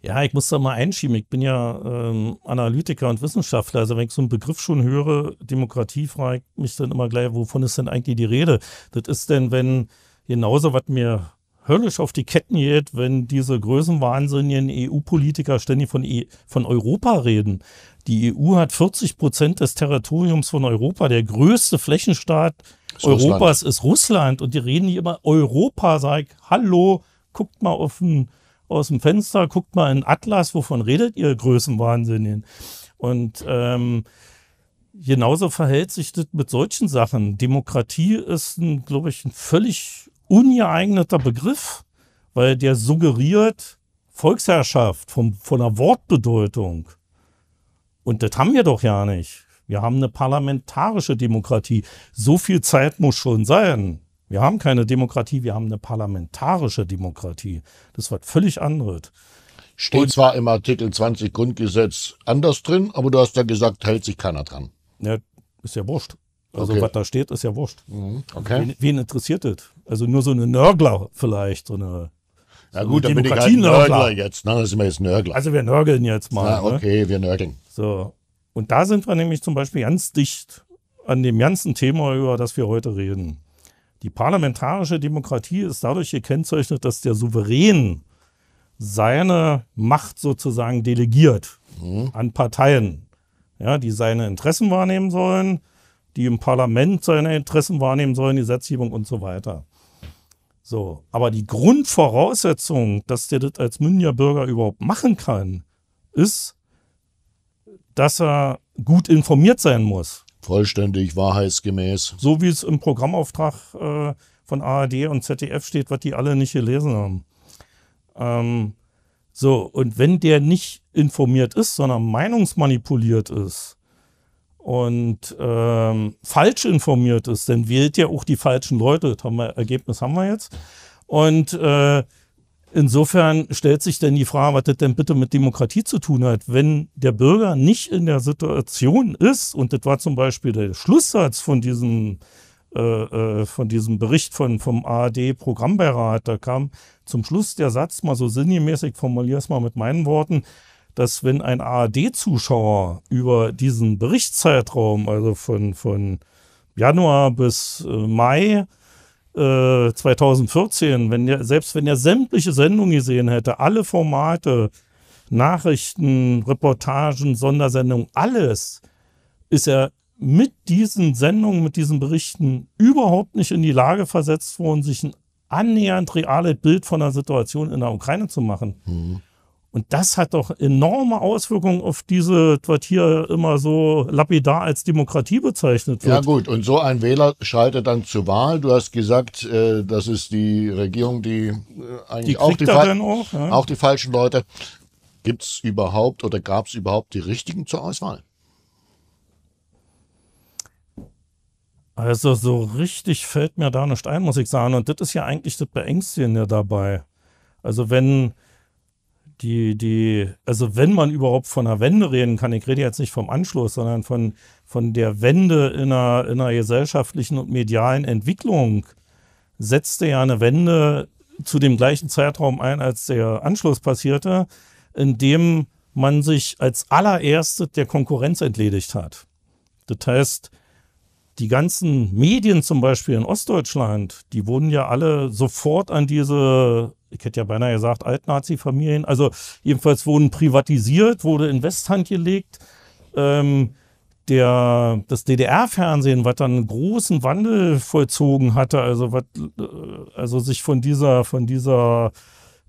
Ja, ich muss da mal einschieben. Ich bin ja ähm, Analytiker und Wissenschaftler. Also wenn ich so einen Begriff schon höre, Demokratie, frage ich mich dann immer gleich, wovon ist denn eigentlich die Rede? Das ist denn, wenn genauso, was mir höllisch auf die Ketten geht, wenn diese größenwahnsinnigen EU-Politiker ständig von, e von Europa reden. Die EU hat 40 Prozent des Territoriums von Europa. Der größte Flächenstaat ist Europas Russland. ist Russland. Und die reden hier immer Europa. Sag, hallo, guckt mal auf den, aus dem Fenster, guckt mal in Atlas, wovon redet ihr Größenwahnsinnigen? Und ähm, genauso verhält sich das mit solchen Sachen. Demokratie ist, glaube ich, ein völlig ungeeigneter Begriff, weil der suggeriert Volksherrschaft vom, von der Wortbedeutung. Und das haben wir doch ja nicht. Wir haben eine parlamentarische Demokratie. So viel Zeit muss schon sein. Wir haben keine Demokratie, wir haben eine parlamentarische Demokratie. Das war völlig anderes.
Steht Und, zwar im Artikel 20 Grundgesetz anders drin, aber du hast ja gesagt, hält sich keiner dran.
Ja, ist ja wurscht. Also okay. was da steht, ist ja wurscht. Mhm. Okay. Wen, wen interessiert das? Also nur so eine Nörgler vielleicht, so eine. ja gut, dann bin ich halt Nörgler jetzt. Ne? Das sind wir jetzt Nörgler. Also wir nörgeln jetzt mal. Na, ne? okay, ne? wir nörgeln. So. Und da sind wir nämlich zum Beispiel ganz dicht an dem ganzen Thema, über das wir heute reden. Die parlamentarische Demokratie ist dadurch gekennzeichnet, dass der Souverän seine Macht sozusagen delegiert mhm. an Parteien, ja, die seine Interessen wahrnehmen sollen, die im Parlament seine Interessen wahrnehmen sollen, die Gesetzgebung und so weiter. So, aber die Grundvoraussetzung, dass der das als Münchner Bürger überhaupt machen kann, ist, dass er gut informiert sein muss. Vollständig, wahrheitsgemäß. So wie es im Programmauftrag äh, von ARD und ZDF steht, was die alle nicht gelesen haben. Ähm, so, und wenn der nicht informiert ist, sondern meinungsmanipuliert ist, und ähm, falsch informiert ist, dann wählt ja auch die falschen Leute. Das haben wir, Ergebnis haben wir jetzt. Und äh, insofern stellt sich dann die Frage, was das denn bitte mit Demokratie zu tun hat, wenn der Bürger nicht in der Situation ist, und das war zum Beispiel der Schlusssatz von diesem äh, äh von diesem Bericht von, vom ARD-Programmbeirat, da kam zum Schluss der Satz, mal so sinngemäßig, formuliere es mal mit meinen Worten, dass wenn ein ARD-Zuschauer über diesen Berichtszeitraum, also von, von Januar bis äh, Mai äh, 2014, wenn er, selbst wenn er sämtliche Sendungen gesehen hätte, alle Formate, Nachrichten, Reportagen, Sondersendungen, alles, ist er mit diesen Sendungen, mit diesen Berichten überhaupt nicht in die Lage versetzt worden, sich ein annähernd reales Bild von der Situation in der Ukraine zu machen. Mhm. Und das hat doch enorme Auswirkungen auf diese, was hier immer so lapidar als Demokratie bezeichnet wird. Ja gut,
und so ein Wähler schaltet dann zur Wahl. Du hast gesagt, äh, das ist die Regierung, die äh, eigentlich die auch, die auch, ja. auch die falschen Leute. Gibt es überhaupt oder gab es überhaupt die
richtigen zur Auswahl? Also so richtig fällt mir da nicht ein, muss ich sagen. Und das ist ja eigentlich das Beängstigende dabei. Also wenn die, die, also wenn man überhaupt von einer Wende reden kann, ich rede jetzt nicht vom Anschluss, sondern von, von der Wende in einer, in einer gesellschaftlichen und medialen Entwicklung, setzte ja eine Wende zu dem gleichen Zeitraum ein, als der Anschluss passierte, indem man sich als allererstes der Konkurrenz entledigt hat. Das heißt, die ganzen Medien zum Beispiel in Ostdeutschland, die wurden ja alle sofort an diese, ich hätte ja beinahe gesagt, Altnazi-Familien, also jedenfalls wurden privatisiert, wurde in Westhand gelegt. Ähm, der, das DDR-Fernsehen, was dann einen großen Wandel vollzogen hatte, also was, äh, also sich von dieser, von dieser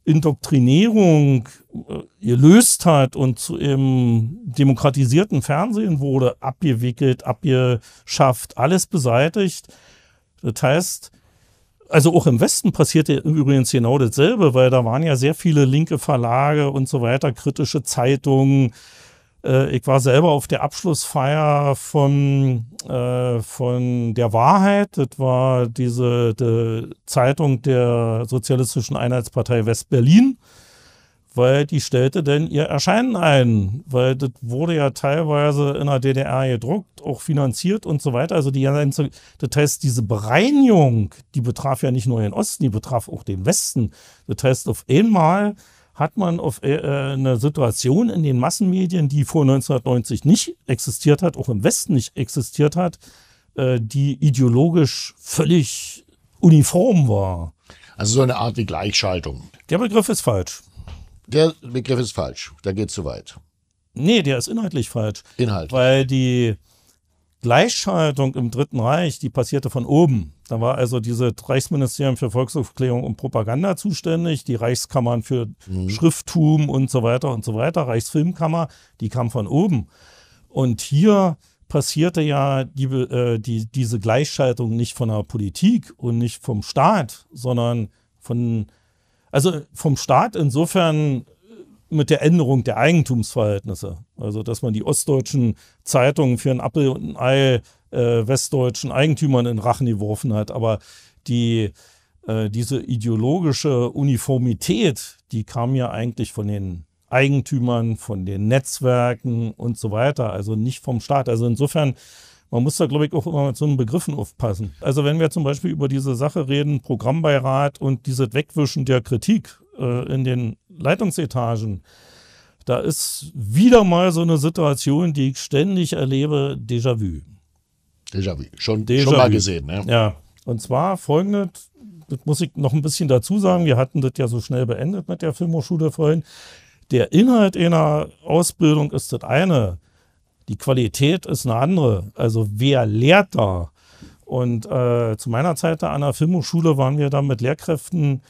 Indoktrinierung äh, gelöst hat und zu einem demokratisierten Fernsehen wurde, abgewickelt, abgeschafft, alles beseitigt. Das heißt, also auch im Westen passierte übrigens genau dasselbe, weil da waren ja sehr viele linke Verlage und so weiter, kritische Zeitungen, äh, ich war selber auf der Abschlussfeier von, äh, von der Wahrheit. Das war diese die Zeitung der Sozialistischen Einheitspartei West-Berlin, weil die stellte denn ihr Erscheinen ein, weil das wurde ja teilweise in der DDR gedruckt, auch finanziert und so weiter. Also die ganze, das heißt, diese Bereinigung, die betraf ja nicht nur den Osten, die betraf auch den Westen. Das heißt, auf einmal hat man auf äh, äh, eine Situation in den Massenmedien, die vor 1990 nicht existiert hat, auch im Westen nicht existiert hat, äh, die ideologisch völlig uniform war. Also so eine Art wie Gleichschaltung. Der Begriff ist falsch. Der Begriff ist falsch. Da geht es zu weit. Nee, der ist inhaltlich falsch. Inhalt. Weil die Gleichschaltung im Dritten Reich, die passierte von oben. Da war also dieses Reichsministerium für Volksaufklärung und Propaganda zuständig, die Reichskammern für mhm. Schrifttum und so weiter und so weiter, Reichsfilmkammer, die kam von oben. Und hier passierte ja die, äh, die, diese Gleichschaltung nicht von der Politik und nicht vom Staat, sondern von, also vom Staat insofern äh, mit der Änderung der Eigentumsverhältnisse. Also, dass man die ostdeutschen Zeitungen für ein Appel und ein Ei äh, westdeutschen Eigentümern in Rachen geworfen hat. Aber die, äh, diese ideologische Uniformität, die kam ja eigentlich von den Eigentümern, von den Netzwerken und so weiter, also nicht vom Staat. Also insofern, man muss da, glaube ich, auch immer mit so einem Begriffen aufpassen. Also wenn wir zum Beispiel über diese Sache reden, Programmbeirat und dieses Wegwischen der Kritik äh, in den Leitungsetagen, da ist wieder mal so eine Situation, die ich ständig erlebe, Déjà-vu.
Déjà-vu. Schon, Déjà schon mal gesehen, ne? Ja.
Und zwar folgendes. das muss ich noch ein bisschen dazu sagen, wir hatten das ja so schnell beendet mit der Filmhochschule vorhin. Der Inhalt einer Ausbildung ist das eine, die Qualität ist eine andere. Also wer lehrt da? Und äh, zu meiner Zeit da an der Filmhochschule waren wir da mit Lehrkräften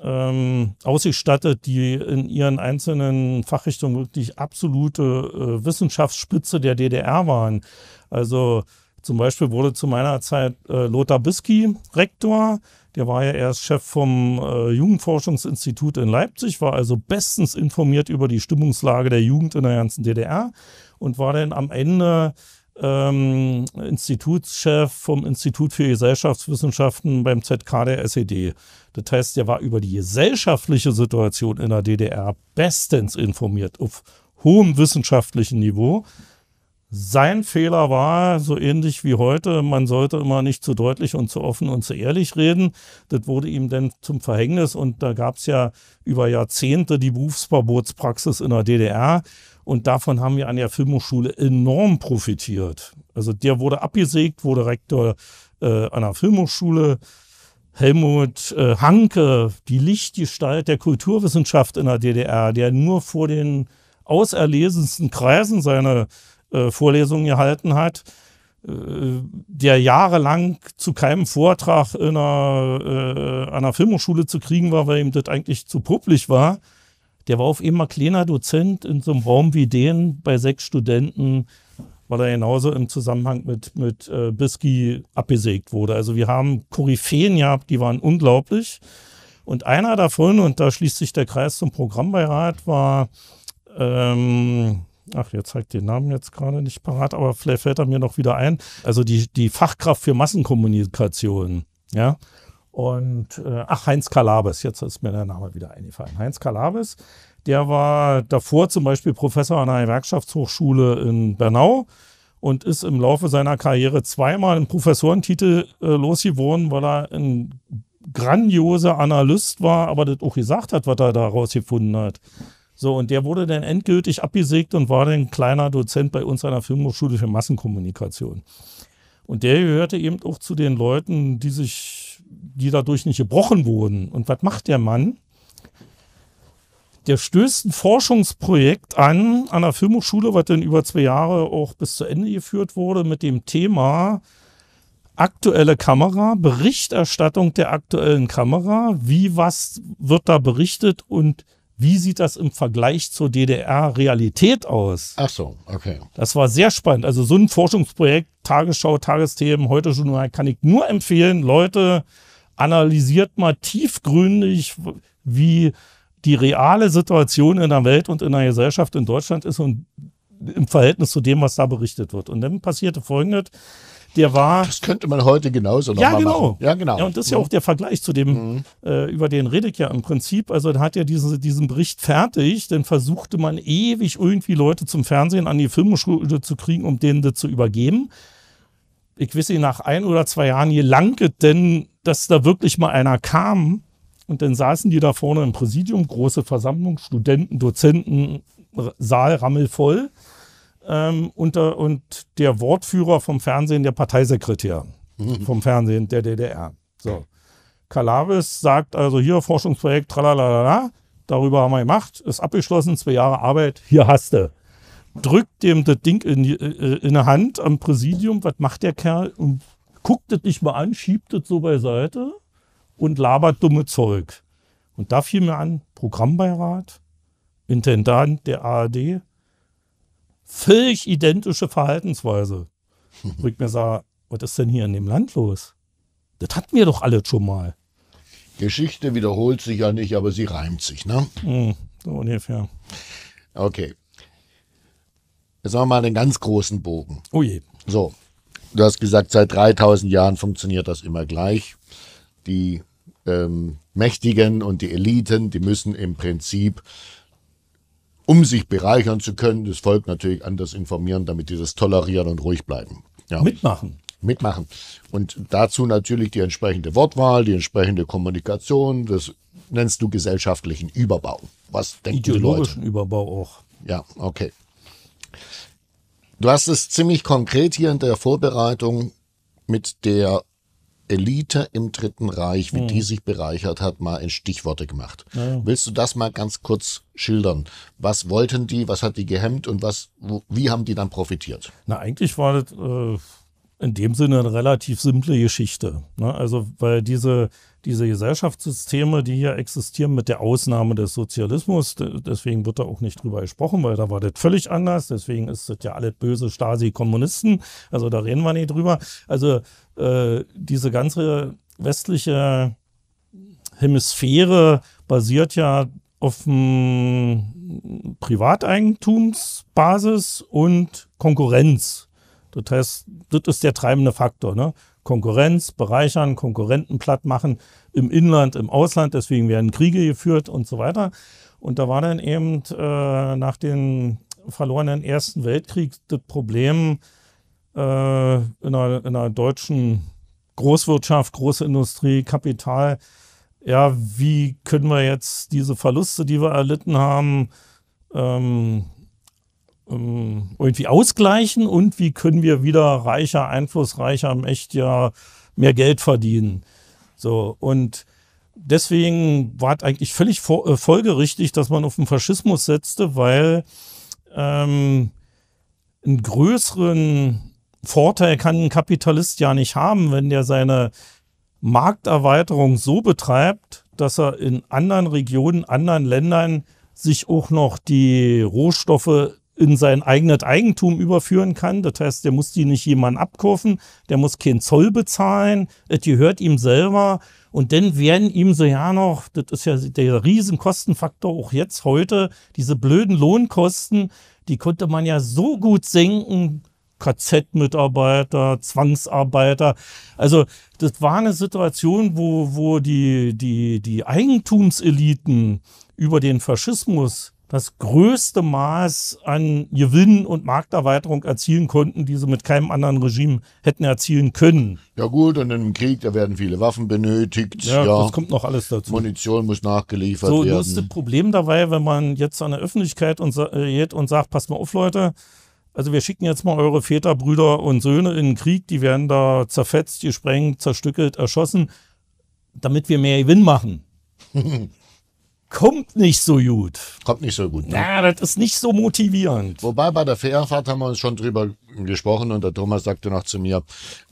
ähm, ausgestattet, die in ihren einzelnen Fachrichtungen wirklich absolute äh, Wissenschaftsspitze der DDR waren. Also zum Beispiel wurde zu meiner Zeit äh, Lothar Bisky Rektor. Der war ja erst Chef vom äh, Jugendforschungsinstitut in Leipzig, war also bestens informiert über die Stimmungslage der Jugend in der ganzen DDR und war dann am Ende ähm, Institutschef vom Institut für Gesellschaftswissenschaften beim ZK der SED. Das heißt, er war über die gesellschaftliche Situation in der DDR bestens informiert, auf hohem wissenschaftlichen Niveau. Sein Fehler war, so ähnlich wie heute, man sollte immer nicht zu deutlich und zu offen und zu ehrlich reden. Das wurde ihm dann zum Verhängnis und da gab es ja über Jahrzehnte die Berufsverbotspraxis in der DDR und davon haben wir an der Filmhochschule enorm profitiert. Also der wurde abgesägt, wurde Rektor äh, an der Filmhochschule. Helmut äh, Hanke, die Lichtgestalt der Kulturwissenschaft in der DDR, der nur vor den auserlesensten Kreisen seine äh, Vorlesungen gehalten hat, äh, der jahrelang zu keinem Vortrag in einer, äh, einer Filmhochschule zu kriegen war, weil ihm das eigentlich zu publik war, der war auf einmal kleiner Dozent in so einem Raum wie den bei sechs Studenten, weil er genauso im Zusammenhang mit, mit äh, Bisky abgesägt wurde. Also wir haben Koryphäen gehabt, die waren unglaublich. Und einer davon, und da schließt sich der Kreis zum Programmbeirat, war ähm, ach, jetzt zeigt den Namen jetzt gerade nicht parat, aber vielleicht fällt er mir noch wieder ein. Also die, die Fachkraft für Massenkommunikation, ja. Und äh, ach, Heinz Kalabes, jetzt ist mir der Name wieder eingefallen. Heinz Kalabes, der war davor zum Beispiel Professor an einer Gewerkschaftshochschule in Bernau und ist im Laufe seiner Karriere zweimal einen Professorentitel äh, losgeworden, weil er ein grandioser Analyst war, aber das auch gesagt hat, was er da rausgefunden hat. So, und der wurde dann endgültig abgesägt und war dann kleiner Dozent bei uns an der Filmhochschule für Massenkommunikation. Und der gehörte eben auch zu den Leuten, die sich, die dadurch nicht gebrochen wurden. Und was macht der Mann? der stößt ein Forschungsprojekt an, an der Filmhochschule, was dann über zwei Jahre auch bis zu Ende geführt wurde, mit dem Thema aktuelle Kamera, Berichterstattung der aktuellen Kamera, wie was wird da berichtet und wie sieht das im Vergleich zur DDR-Realität aus? Ach so, okay. Das war sehr spannend. Also so ein Forschungsprojekt, Tagesschau, Tagesthemen, heute schon mal, kann ich nur empfehlen. Leute, analysiert mal tiefgründig, wie die reale Situation in der Welt und in der Gesellschaft in Deutschland ist und im Verhältnis zu dem, was da berichtet wird. Und dann passierte Folgendes der war. Das könnte man heute genauso noch ja, mal genau. machen. Ja, genau. Ja, und das ist ja mhm. auch der Vergleich zu dem, mhm. äh, über den redet ja im Prinzip. Also da hat ja diesen, diesen Bericht fertig, dann versuchte man ewig irgendwie Leute zum Fernsehen an die Filmschule zu kriegen, um denen das zu übergeben. Ich wisse nach ein oder zwei Jahren, je lange denn, dass da wirklich mal einer kam. Und dann saßen die da vorne im Präsidium, große Versammlung, Studenten, Dozenten, Saal rammelvoll. voll ähm, unter, und der Wortführer vom Fernsehen, der Parteisekretär mhm. vom Fernsehen der DDR. So. Kalavis sagt also hier Forschungsprojekt, tralalala, darüber haben wir gemacht, ist abgeschlossen, zwei Jahre Arbeit, hier hast du. Drückt dem das Ding in, die, äh, in die Hand am Präsidium, was macht der Kerl? Und guckt das nicht mal an, schiebt das so beiseite und labert dumme Zeug. Und da fiel mir an, Programmbeirat, Intendant der ARD, völlig identische Verhaltensweise. Wo ich mir sage, was ist denn hier in dem Land los? Das hatten wir doch alle schon mal.
Geschichte wiederholt sich ja nicht, aber sie reimt sich, ne?
Mm, so ungefähr.
Okay. Jetzt haben wir mal einen ganz großen Bogen. Oh je. So, du hast gesagt, seit 3000 Jahren funktioniert das immer gleich. Die ähm, Mächtigen und die Eliten, die müssen im Prinzip um sich bereichern zu können, das Volk natürlich anders informieren, damit die das tolerieren und ruhig bleiben. Ja. Mitmachen. Mitmachen. Und dazu natürlich die entsprechende Wortwahl, die entsprechende Kommunikation, das nennst du gesellschaftlichen Überbau. Was denken die Leute? Ideologischen
Überbau auch.
Ja, okay. Du hast es ziemlich konkret hier in der Vorbereitung mit der Elite im Dritten Reich, wie mhm. die sich bereichert hat, mal in Stichworte gemacht. Ja. Willst du das mal ganz kurz schildern? Was wollten die, was hat die gehemmt und was, wo, wie haben die dann profitiert?
Na, eigentlich war das, äh, in dem Sinne eine relativ simple Geschichte. Ne? Also, weil diese, diese Gesellschaftssysteme, die hier existieren, mit der Ausnahme des Sozialismus, deswegen wird da auch nicht drüber gesprochen, weil da war das völlig anders. Deswegen ist das ja alles böse Stasi-Kommunisten. Also, da reden wir nicht drüber. Also, äh, diese ganze westliche Hemisphäre basiert ja auf Privateigentumsbasis und Konkurrenz. Das heißt, das ist der treibende Faktor. Ne? Konkurrenz, bereichern, Konkurrenten platt machen, im Inland, im Ausland, deswegen werden Kriege geführt und so weiter. Und da war dann eben äh, nach dem verlorenen Ersten Weltkrieg das Problem äh, in, einer, in, einer, deutschen Großwirtschaft, Großindustrie, Kapital. Ja, wie können wir jetzt diese Verluste, die wir erlitten haben, ähm, ähm, irgendwie ausgleichen und wie können wir wieder reicher, einflussreicher, mächtiger, mehr Geld verdienen. So, und deswegen war es eigentlich völlig äh, folgerichtig, dass man auf den Faschismus setzte, weil ähm, einen größeren Vorteil kann ein Kapitalist ja nicht haben, wenn der seine Markterweiterung so betreibt, dass er in anderen Regionen, anderen Ländern sich auch noch die Rohstoffe in sein eigenes Eigentum überführen kann. Das heißt, der muss die nicht jemandem abkaufen, der muss keinen Zoll bezahlen, die hört ihm selber. Und dann werden ihm so ja noch, das ist ja der Riesenkostenfaktor auch jetzt heute, diese blöden Lohnkosten, die konnte man ja so gut senken. KZ-Mitarbeiter, Zwangsarbeiter. Also das war eine Situation, wo, wo die, die, die Eigentumseliten über den Faschismus das größte Maß an Gewinn und Markterweiterung erzielen konnten, die sie mit keinem anderen Regime hätten erzielen können. Ja gut, und im
Krieg, da werden viele Waffen benötigt. Ja, ja. das kommt noch alles dazu. Munition muss nachgeliefert so, werden. So, ist das
Problem dabei, wenn man jetzt an der Öffentlichkeit und, äh, geht und sagt, passt mal auf Leute, also wir schicken jetzt mal eure Väter, Brüder und Söhne in den Krieg, die werden da zerfetzt, gesprengt, zerstückelt, erschossen, damit wir mehr Gewinn machen. *laughs* kommt nicht so gut. Kommt nicht so gut. Ne? Na, das ist nicht so motivierend. Wobei bei der Fährfahrt
haben wir uns schon drüber gesprochen und der Thomas sagte noch zu mir,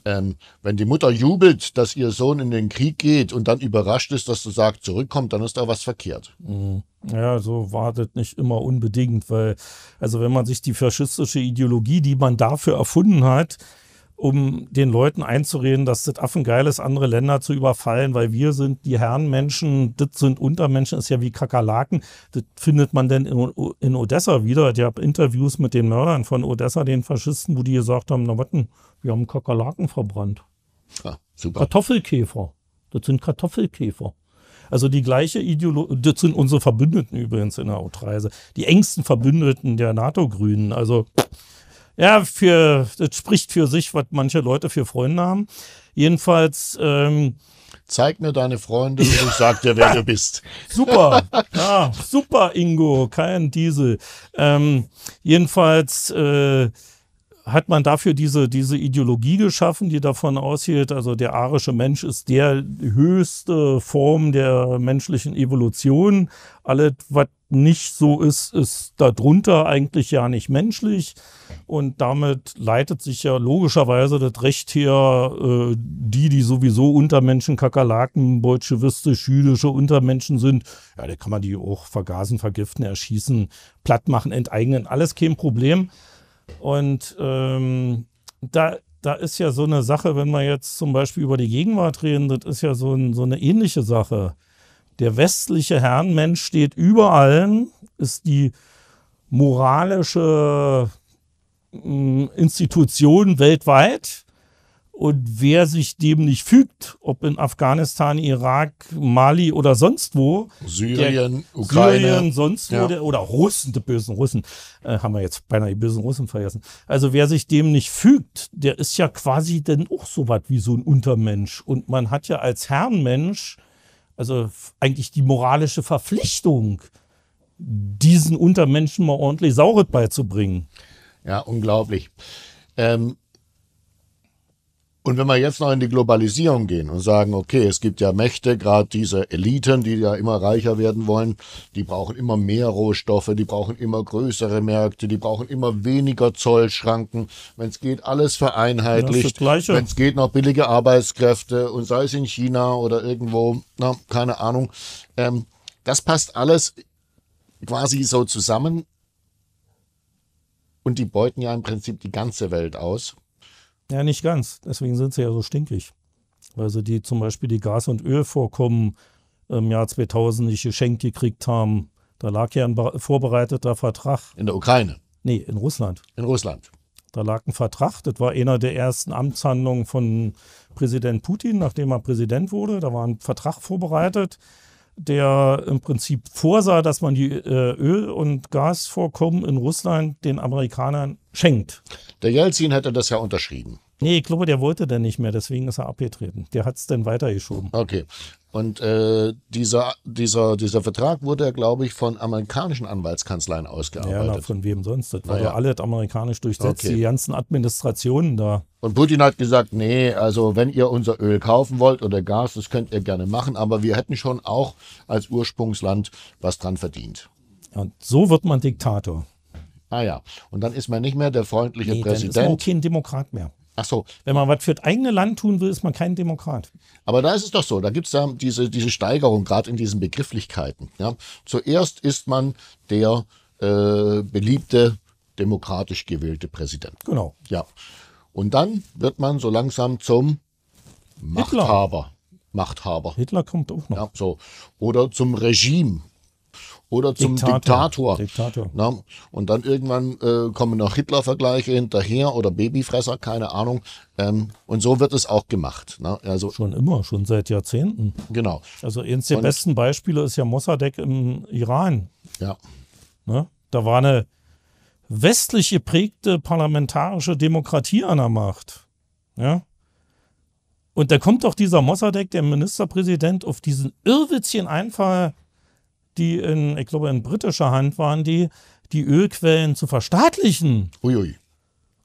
ähm, wenn die Mutter jubelt, dass ihr Sohn in den Krieg geht und dann überrascht ist, dass du sagst, zurückkommt, dann ist da was verkehrt.
Mhm. Ja, so wartet nicht immer unbedingt, weil, also wenn man sich die faschistische Ideologie, die man dafür erfunden hat, um den Leuten einzureden, dass das affengeil ist, andere Länder zu überfallen, weil wir sind die Herrenmenschen, das sind Untermenschen, ist ja wie Kakerlaken. Das findet man denn in, in Odessa wieder. Ich habe Interviews mit den Mördern von Odessa, den Faschisten, wo die gesagt haben, na warten, wir haben Kakerlaken verbrannt. Ah, super. Kartoffelkäfer. Das sind Kartoffelkäfer. Also die gleiche Ideologie, das sind unsere Verbündeten übrigens in der Outreise. Die engsten Verbündeten der NATO-Grünen. Also pff ja, für, das spricht für sich, was manche Leute für Freunde haben. Jedenfalls. Ähm, Zeig mir deine Freunde und ich sag dir, wer du bist. *laughs* Super, ja, super, Ingo, kein Diesel. Ähm, jedenfalls. Äh, hat man dafür diese, diese Ideologie geschaffen, die davon aushielt, also der arische Mensch ist der höchste Form der menschlichen Evolution. Alles, was nicht so ist, ist darunter eigentlich ja nicht menschlich. Und damit leitet sich ja logischerweise das Recht her, äh, die, die sowieso Untermenschen, Kakerlaken, bolschewistisch, jüdische Untermenschen sind, ja, da kann man die auch vergasen, vergiften, erschießen, platt machen, enteignen, alles kein Problem. Und ähm, da, da ist ja so eine Sache, wenn wir jetzt zum Beispiel über die Gegenwart reden, das ist ja so, ein, so eine ähnliche Sache. Der westliche Herrenmensch steht über allen, ist die moralische mm, Institution weltweit und wer sich dem nicht fügt, ob in Afghanistan, Irak, Mali oder sonst wo, Syrien, der, Ukraine, Syrien, sonst ja. wo, der, oder Russen, die bösen Russen, äh, haben wir jetzt beinahe die bösen Russen vergessen. Also wer sich dem nicht fügt, der ist ja quasi dann auch so was wie so ein Untermensch. Und man hat ja als Herrenmensch, also eigentlich die moralische Verpflichtung, diesen Untermenschen mal ordentlich Sauret beizubringen. Ja,
unglaublich. Ähm und wenn wir jetzt noch in die Globalisierung gehen und sagen, okay, es gibt ja Mächte, gerade diese Eliten, die ja immer reicher werden wollen, die brauchen immer mehr Rohstoffe, die brauchen immer größere Märkte, die brauchen immer weniger Zollschranken. Wenn es geht, alles vereinheitlicht. Wenn es geht, noch billige Arbeitskräfte und sei es in China oder irgendwo, na, keine Ahnung. Ähm, das passt alles quasi so zusammen. Und die beuten ja im Prinzip die ganze Welt aus.
Ja, nicht ganz. Deswegen sind sie ja so stinkig. Weil sie die zum Beispiel die Gas- und Ölvorkommen im Jahr 2000 nicht geschenkt gekriegt haben. Da lag ja ein vorbereiteter Vertrag. In der Ukraine? Nee, in Russland. In Russland. Da lag ein Vertrag. Das war einer der ersten Amtshandlungen von Präsident Putin, nachdem er Präsident wurde. Da war ein Vertrag vorbereitet der im Prinzip vorsah, dass man die äh, Öl- und Gasvorkommen in Russland den Amerikanern schenkt.
Der Jelzin hätte das ja unterschrieben.
Nee, ich glaube, der wollte dann nicht mehr, deswegen ist er abgetreten. Der hat es dann weitergeschoben.
Okay. Und äh, dieser, dieser, dieser Vertrag wurde, glaube ich, von amerikanischen Anwaltskanzleien ausgearbeitet. Ja, na, von wem
sonst? Das war ja alles amerikanisch durchsetzt, okay. die ganzen Administrationen da.
Und Putin hat gesagt, nee, also wenn ihr unser Öl kaufen wollt oder Gas, das könnt ihr gerne machen, aber wir hätten schon auch als Ursprungsland was dran verdient.
Und so wird man Diktator.
Ah ja, und dann ist man nicht mehr der freundliche nee, Präsident. Dann ist man auch
kein Demokrat mehr.
Ach so. Wenn man was für das
eigene Land tun will, ist man kein Demokrat.
Aber da ist es doch so. Da gibt es diese, diese Steigerung, gerade in diesen Begrifflichkeiten. Ja. Zuerst ist man der äh, beliebte, demokratisch gewählte Präsident. Genau. Ja. Und dann wird man so langsam zum Hitler. Machthaber. Machthaber. Hitler kommt auch noch. Ja, so. Oder zum Regime oder zum Diktator. Diktator. Diktator. Na, und dann irgendwann äh, kommen noch Hitler-Vergleiche hinterher oder Babyfresser, keine Ahnung. Ähm, und so wird es auch gemacht. Na, ne? also,
schon immer, schon seit Jahrzehnten. Genau. Also eines der und, besten Beispiele ist ja Mossadegh im Iran. Ja. Na, ne? da war eine westlich geprägte parlamentarische Demokratie an der Macht. Ja? Und da kommt doch dieser Mossadegh, der Ministerpräsident, auf diesen Irrwitzchen Einfall, die in, ich glaube, in britischer Hand waren die, die Ölquellen zu verstaatlichen. Uiui.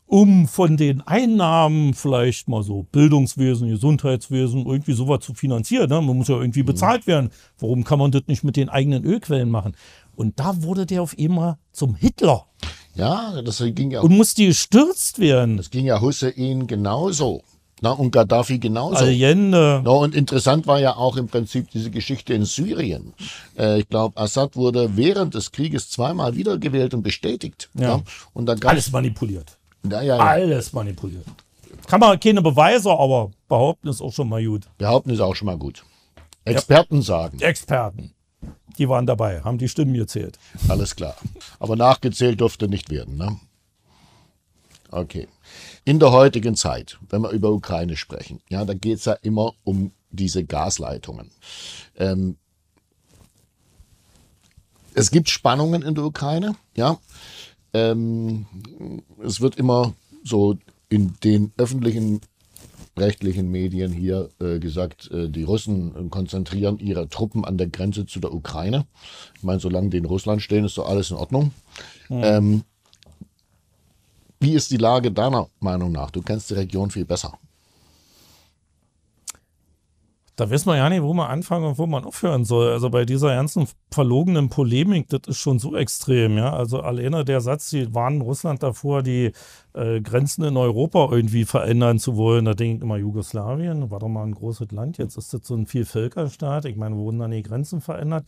Um von den Einnahmen vielleicht mal so Bildungswesen, Gesundheitswesen, irgendwie sowas zu finanzieren. Ne? Man muss ja irgendwie mhm. bezahlt werden. Warum kann man das nicht mit den eigenen Ölquellen machen? Und da wurde der auf einmal zum Hitler.
Ja, das
ging ja. Und musste
gestürzt werden. Das ging ja Hussein genauso. Na, und Gaddafi genauso. Also Allende. Na, und interessant war ja auch im Prinzip diese Geschichte in Syrien. Äh, ich glaube, Assad wurde während des Krieges zweimal wiedergewählt und bestätigt. Ja. Und dann Alles manipuliert.
Ja, ja, ja. Alles manipuliert. Kann man keine Beweise, aber behaupten ist auch schon mal gut. Behaupten ist auch schon mal gut. Experten ja. sagen. Experten. Die waren dabei,
haben die Stimmen gezählt. Alles klar. Aber nachgezählt durfte nicht werden, ne? Okay. In der heutigen Zeit, wenn wir über Ukraine sprechen, ja, da geht es ja immer um diese Gasleitungen. Ähm, es gibt Spannungen in der Ukraine, ja. Ähm, es wird immer so in den öffentlichen rechtlichen Medien hier äh, gesagt, äh, die Russen konzentrieren ihre Truppen an der Grenze zu der Ukraine. Ich meine, solange die in Russland stehen, ist doch alles in Ordnung. Mhm. Ähm, wie ist die Lage deiner Meinung nach? Du kennst die Region viel besser.
Da wissen wir ja nicht, wo man anfangen und wo man aufhören soll. Also bei dieser ganzen verlogenen Polemik, das ist schon so extrem, ja. Also alleine der Satz, sie warnen Russland davor, die äh, Grenzen in Europa irgendwie verändern zu wollen. Da denke ich immer, Jugoslawien war doch mal ein großes Land, jetzt ist das so ein Vielvölkerstaat. Ich meine, wurden dann die Grenzen verändert?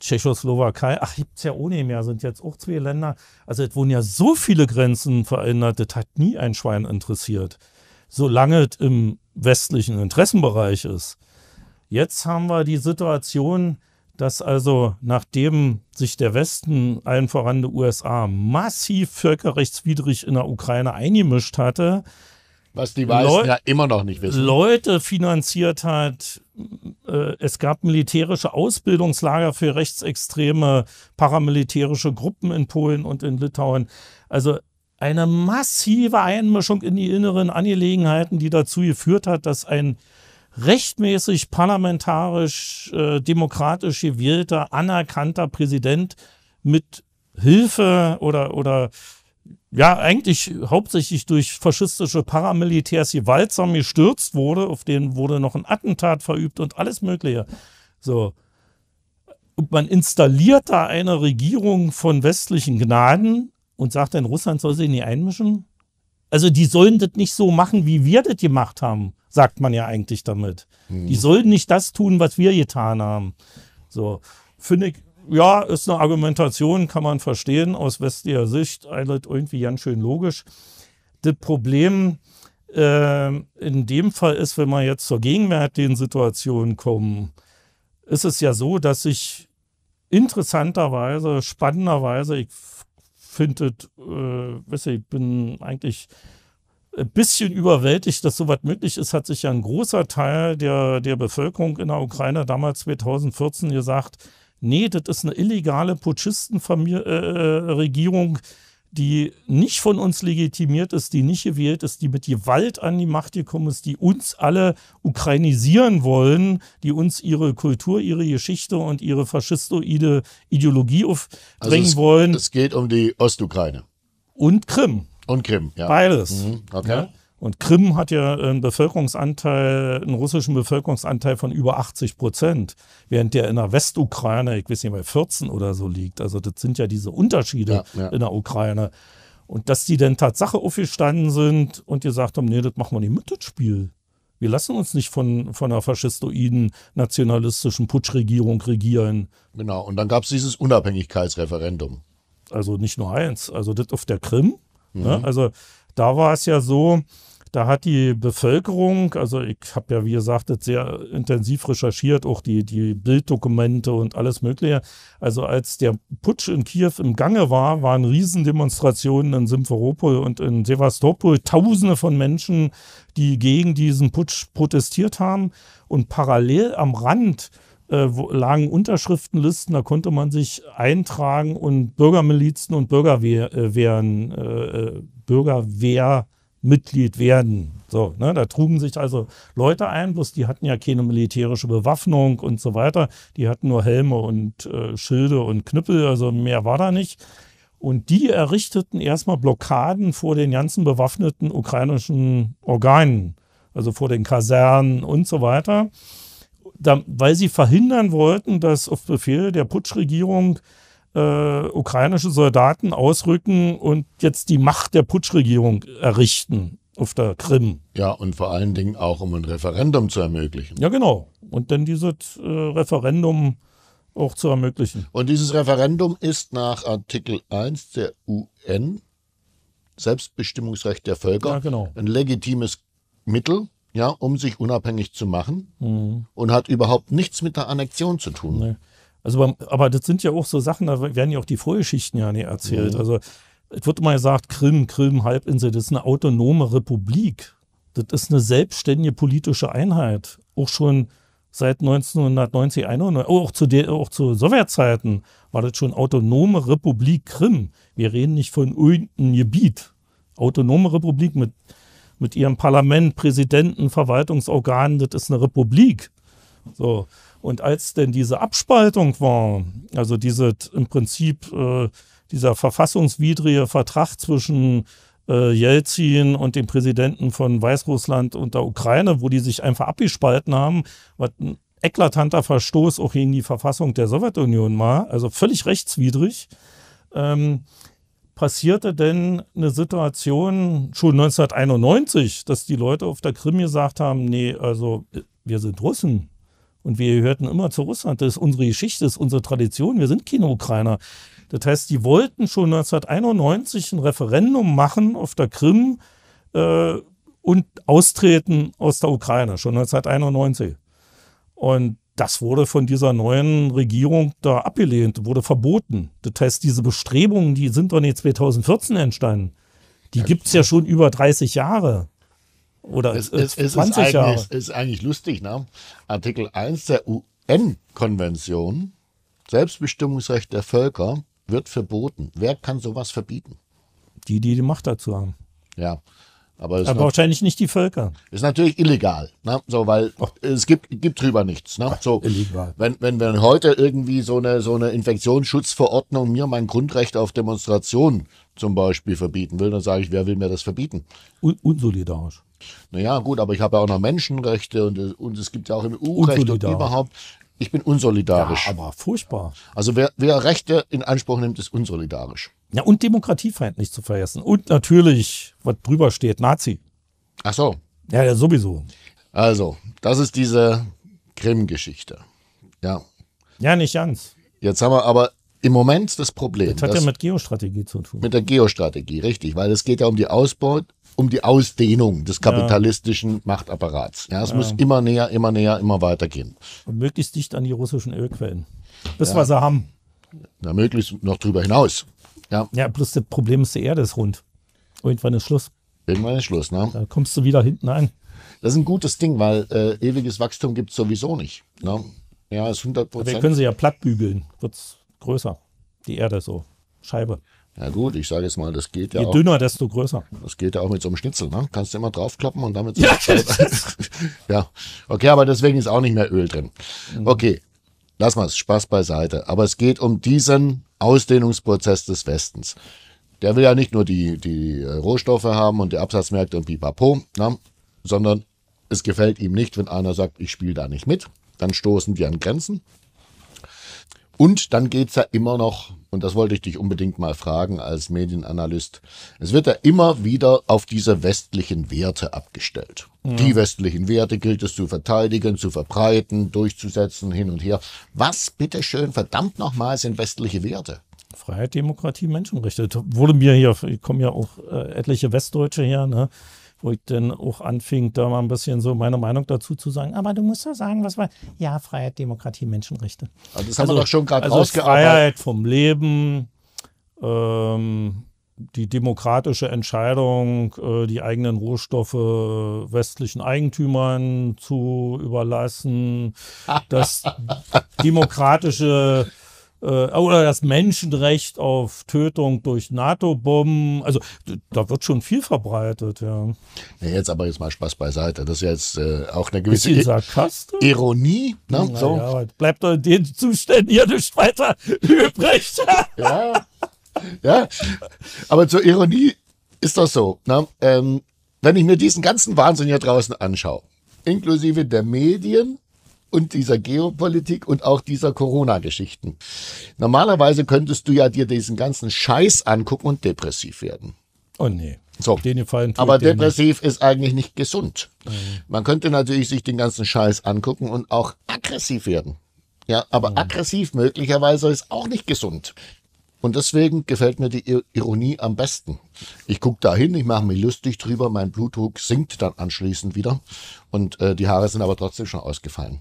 Tschechoslowakei, ach, gibt's ja ohne mehr, sind jetzt auch zwei Länder. Also es wurden ja so viele Grenzen verändert, das hat nie ein Schwein interessiert. Solange es im westlichen Interessenbereich ist. Jetzt haben wir die Situation, dass also nachdem sich der Westen, allen voran die USA, massiv völkerrechtswidrig in der Ukraine eingemischt hatte, was die meisten Leu ja immer noch nicht wissen. Leute finanziert hat. Äh, es gab militärische Ausbildungslager für rechtsextreme paramilitärische Gruppen in Polen und in Litauen. Also eine massive Einmischung in die inneren Angelegenheiten, die dazu geführt hat, dass ein rechtmäßig parlamentarisch äh, demokratisch gewählter, anerkannter Präsident mit Hilfe oder, oder ja, eigentlich hauptsächlich durch faschistische Paramilitärs gewaltsam gestürzt wurde. Auf denen wurde noch ein Attentat verübt und alles Mögliche. So. Und man installiert da eine Regierung von westlichen Gnaden und sagt dann, Russland soll sich nicht einmischen. Also die sollen das nicht so machen, wie wir das gemacht haben, sagt man ja eigentlich damit. Hm. Die mhm. sollen nicht das tun, was wir getan haben. So, finde ich ja, ist eine Argumentation, kann man verstehen, aus westlicher Sicht, eigentlich irgendwie ganz schön logisch. Das Problem äh, in dem Fall ist, wenn wir jetzt zur gegenwärtigen Situation kommen, ist es ja so, dass sich interessanterweise, spannenderweise, ich finde, äh, ich, bin eigentlich ein bisschen überwältigt, dass sowas möglich ist, hat sich ja ein großer Teil der, der Bevölkerung in der Ukraine damals 2014 gesagt, nee, das ist eine illegale Putschistenregierung, äh, äh die nicht von uns legitimiert ist, die nicht gewählt ist, die mit Gewalt an die Macht gekommen ist, die uns alle ukrainisieren wollen, die uns ihre Kultur, ihre Geschichte und ihre faschistoide Ideologie aufdrängen also es,
wollen. Es geht um die Ostukraine. Und Krim. Und Krim,
ja. Beides. Mhm, okay. Ja? Und Krim hat ja äh, einen Bevölkerungsanteil, einen russischen Bevölkerungsanteil von über 80 Prozent, während der in der Westukraine, ich weiß nicht, bei 14 oder so liegt. Also das sind ja diese Unterschiede ja, ja. in der Ukraine. Und dass die dann Tatsache aufgestanden sind und gesagt haben, nee, das machen wir nicht mit, dem Spiel. Wir lassen uns nicht von, von einer faschistoiden, nationalistischen Putschregierung regieren.
Genau, und dann gab es dieses
Unabhängigkeitsreferendum. Also nicht nur eins, also das auf der Krim. Ne? Mhm. Ne? Also da war es ja so, da hat die Bevölkerung, also ich habe ja, wie gesagt, das sehr intensiv recherchiert, auch die, die Bilddokumente und alles Mögliche. Also als der Putsch in Kiew im Gange war, waren Riesendemonstrationen in Simferopol und in Sevastopol. Tausende von Menschen, die gegen diesen Putsch protestiert haben. Und parallel am Rand äh, lagen Unterschriftenlisten, da konnte man sich eintragen und Bürgermilizen und Bürgerwehr, Bürgerwehren, äh, äh, äh, Bürgerwehr Mitglied werden. So, ne, da trugen sich also Leute ein, bloß die hatten ja keine militärische Bewaffnung und so weiter. Die hatten nur Helme und äh, Schilde und Knüppel, also mehr war da nicht. Und die errichteten erstmal Blockaden vor den ganzen bewaffneten ukrainischen Organen, also vor den Kasernen und so weiter, da, weil sie verhindern wollten, dass auf Befehl der Putschregierung äh, ukrainische Soldaten ausrücken und jetzt die Macht der Putschregierung errichten auf der Krim. Ja, und vor allen Dingen auch, um ein Referendum zu ermöglichen. Ja, genau. Und dann dieses äh, Referendum auch zu ermöglichen. Und dieses
Referendum ist nach Artikel 1 der UN Selbstbestimmungsrecht der Völker ja, genau. ein legitimes Mittel, ja, um sich unabhängig zu machen
mhm. und hat überhaupt nichts mit der Annexion zu tun. Nee. Also, beim, aber das sind ja auch so Sachen, da werden ja auch die Vorgeschichten ja nicht erzählt. Mhm. Also, es wird immer gesagt, Krim, Krim, Halbinsel, das ist eine autonome Republik. Das ist eine selbstständige politische Einheit. Auch schon seit 1990, 1991, auch zu, der, auch zu Sowjetzeiten war das schon autonome Republik Krim. Wir reden nicht von irgendeinem Gebiet. Autonome Republik mit, mit ihrem Parlament, Präsidenten, Verwaltungsorganen, das ist eine Republik. So. Und als denn diese Abspaltung war, also diese im Prinzip äh, dieser verfassungswidrige Vertrag zwischen äh, Jelzin und dem Präsidenten von Weißrussland und der Ukraine, wo die sich einfach abgespalten haben, was ein eklatanter Verstoß auch gegen die Verfassung der Sowjetunion war, also völlig rechtswidrig, ähm, passierte denn eine Situation schon 1991, dass die Leute auf der Krim gesagt haben, nee, also wir sind Russen, und wir hörten immer zu Russland. Das ist unsere Geschichte, das ist unsere Tradition. Wir sind keine Ukrainer. Das heißt, die wollten schon 1991 ein Referendum machen auf der Krim äh, und austreten aus der Ukraine, schon 1991. Und das wurde von dieser neuen Regierung da abgelehnt, wurde verboten. Das heißt, diese Bestrebungen, die sind doch nicht 2014 entstanden. Die gibt es ja schon über 30 Jahre. Oder es, es, es 20 ist Jahre. Es
ist eigentlich lustig, ne? Artikel 1 der UN-Konvention, Selbstbestimmungsrecht der Völker, wird verboten. Wer kann sowas verbieten? Die, die die Macht dazu haben. Ja. Aber, aber noch, wahrscheinlich
nicht die Völker.
Ist natürlich illegal, ne? so, weil oh. es gibt, gibt drüber nichts. Ne? So, illegal. Wenn, wenn, wenn heute irgendwie so eine, so eine Infektionsschutzverordnung mir mein Grundrecht auf Demonstration zum Beispiel verbieten will, dann sage ich, wer will mir das verbieten? Un unsolidarisch. Naja, gut, aber ich habe ja auch noch Menschenrechte und, und es gibt ja auch im EU-Recht und überhaupt. Ich bin unsolidarisch. Ja, aber furchtbar. Also wer, wer Rechte in Anspruch nimmt, ist unsolidarisch. Ja, und Demokratiefeind zu vergessen.
Und natürlich,
was drüber steht, Nazi. Ach so. Ja, ja, sowieso. Also, das ist diese Krim-Geschichte. Ja. Ja, nicht ganz. Jetzt haben wir aber im Moment das Problem. Das hat ja mit Geostrategie zu tun. Mit der Geostrategie, richtig, weil es geht ja um die Ausbau, um die Ausdehnung des kapitalistischen ja. Machtapparats. Ja, es ja. muss immer näher, immer näher, immer weiter gehen.
Und möglichst dicht an die russischen Ölquellen. Das, ja. was sie haben.
Na, möglichst noch drüber hinaus.
Ja. ja, plus das Problem ist, die Erde ist rund. Irgendwann ist
Schluss. Irgendwann ist Schluss, ne? Da kommst du wieder hinten an. Das ist ein gutes Ding, weil äh, ewiges Wachstum gibt es sowieso nicht. Ne? Ja, ist 100 Prozent. Wir können sie
ja platt bügeln, wird es größer.
Die Erde so. Scheibe. Ja gut, ich sage jetzt mal, das geht ja Je auch. Je dünner,
desto größer. Das
geht ja auch mit so einem Schnitzel, ne? Kannst du immer draufklappen und damit. Ja, *laughs* *laughs* ja, okay, aber deswegen ist auch nicht mehr Öl drin. Mhm. Okay, lass mal, Spaß beiseite. Aber es geht um diesen Ausdehnungsprozess des Westens. Der will ja nicht nur die, die äh, Rohstoffe haben und die Absatzmärkte und pipapo, ne? sondern es gefällt ihm nicht, wenn einer sagt, ich spiele da nicht mit. Dann stoßen die an Grenzen. Und dann geht's ja immer noch, und das wollte ich dich unbedingt mal fragen als Medienanalyst, es wird ja immer wieder auf diese westlichen Werte abgestellt. Ja. Die westlichen Werte gilt es zu verteidigen, zu verbreiten, durchzusetzen, hin und her. Was bitteschön, verdammt nochmal, sind westliche
Werte? Freiheit, Demokratie, Menschenrechte. Wurde mir hier, kommen ja auch äh, etliche Westdeutsche her, ne? wo ich dann auch anfing, da mal ein bisschen so meine Meinung dazu zu sagen. Aber du musst doch sagen, was war. Ja, Freiheit, Demokratie, Menschenrechte. Also das also, haben wir doch schon gerade also Freiheit vom Leben, ähm, die demokratische Entscheidung, äh, die eigenen Rohstoffe westlichen Eigentümern zu überlassen, das *laughs* demokratische äh, oder das Menschenrecht auf Tötung durch NATO-Bomben. Also da wird schon viel verbreitet, ja.
ja. Jetzt aber jetzt mal Spaß beiseite. Das ist jetzt äh, auch eine gewisse I- Ironie. Ne? Na, so.
ja, bleibt doch in den Zuständen hier nicht weiter übrig.
*laughs* ja. ja, aber zur Ironie ist das so. Ne? Ähm, wenn ich mir diesen ganzen Wahnsinn hier draußen anschaue, inklusive der Medien, und dieser Geopolitik und auch dieser Corona-Geschichten. Normalerweise könntest du ja dir diesen ganzen Scheiß angucken und depressiv werden. Oh nee. So. Den
Fall Aber depressiv
nicht. ist eigentlich nicht gesund. Mhm. Man könnte natürlich sich den ganzen Scheiß angucken und auch aggressiv werden. Ja, aber mhm. aggressiv möglicherweise ist auch nicht gesund. Und deswegen gefällt mir die Ironie am besten. Ich gucke da hin, ich mache mich lustig drüber, mein Blutdruck sinkt dann anschließend wieder und äh, die Haare sind aber trotzdem schon
ausgefallen.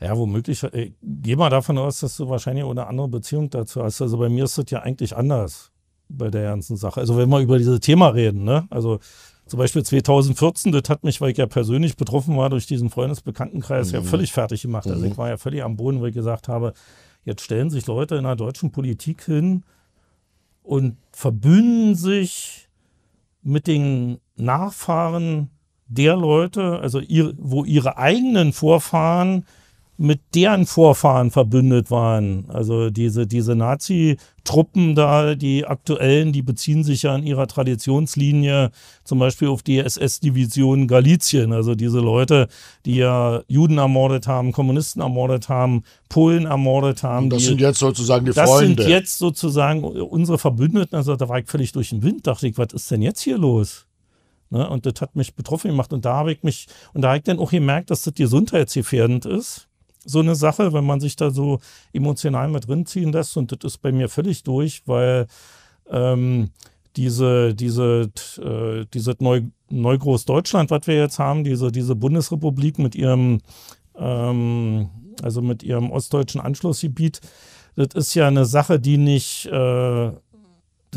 Ja, womöglich. Äh, geh mal davon aus, dass du wahrscheinlich auch eine andere Beziehung dazu hast. Also bei mir ist das ja eigentlich anders bei der ganzen Sache. Also wenn wir über dieses Thema reden, ne? Also zum Beispiel 2014, das hat mich, weil ich ja persönlich betroffen war durch diesen Freundesbekanntenkreis, mhm. ja völlig fertig gemacht. Also mhm. ich war ja völlig am Boden, weil ich gesagt habe, jetzt stellen sich Leute in der deutschen Politik hin und verbünden sich mit den Nachfahren der Leute, also ihr, wo ihre eigenen Vorfahren mit deren Vorfahren verbündet waren. Also diese, diese Nazi-Truppen da, die aktuellen, die beziehen sich ja in ihrer Traditionslinie zum Beispiel auf die SS-Division Galizien. Also diese Leute, die ja Juden ermordet haben, Kommunisten ermordet haben, Polen ermordet haben. Und das die, sind jetzt sozusagen die das Freunde. Das sind jetzt sozusagen unsere Verbündeten. Also da war ich völlig durch den Wind, dachte ich, was ist denn jetzt hier los? Ne? Und das hat mich betroffen gemacht. Und da habe ich mich, und da habe ich dann auch gemerkt, dass das gesundheitsgefährdend ist so eine Sache, wenn man sich da so emotional mit drin ziehen lässt. Und das ist bei mir völlig durch, weil ähm, diese, diese, äh, diese Neu Neugroßdeutschland, was wir jetzt haben, diese, diese Bundesrepublik mit ihrem, ähm, also mit ihrem ostdeutschen Anschlussgebiet, das ist ja eine Sache, die nicht, äh, das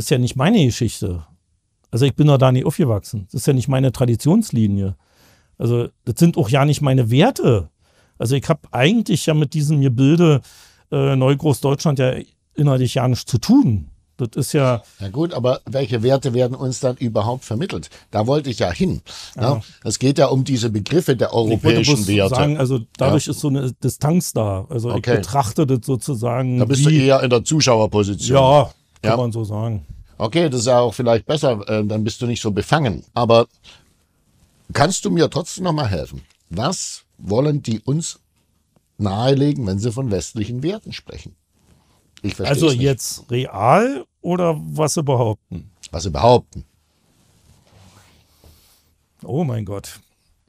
ist ja nicht meine Geschichte. Also ich bin doch da nicht aufgewachsen. Das ist ja nicht meine Traditionslinie. Also das sind auch ja nicht meine Werte. Also ich habe eigentlich ja mit diesem Gebilde äh, Neugroßdeutschland ja innerlich ja nichts zu tun. Das ist ja.
Ja gut, aber welche Werte werden uns dann überhaupt vermittelt? Da wollte ich ja hin. Ne? Ja. Es geht ja um diese Begriffe der europäischen ich Werte. Sagen, also dadurch
ja. ist so eine Distanz da. Also okay. ich betrachte das sozusagen. Da bist wie, du
eher in der Zuschauerposition. Ja, kann ja. man so sagen. Okay, das ist ja auch vielleicht besser, äh, dann bist du nicht so befangen. Aber kannst du mir trotzdem nochmal helfen? Was wollen die uns nahelegen, wenn sie von westlichen Werten sprechen. also jetzt
real oder was sie behaupten? Was sie behaupten. Oh mein Gott.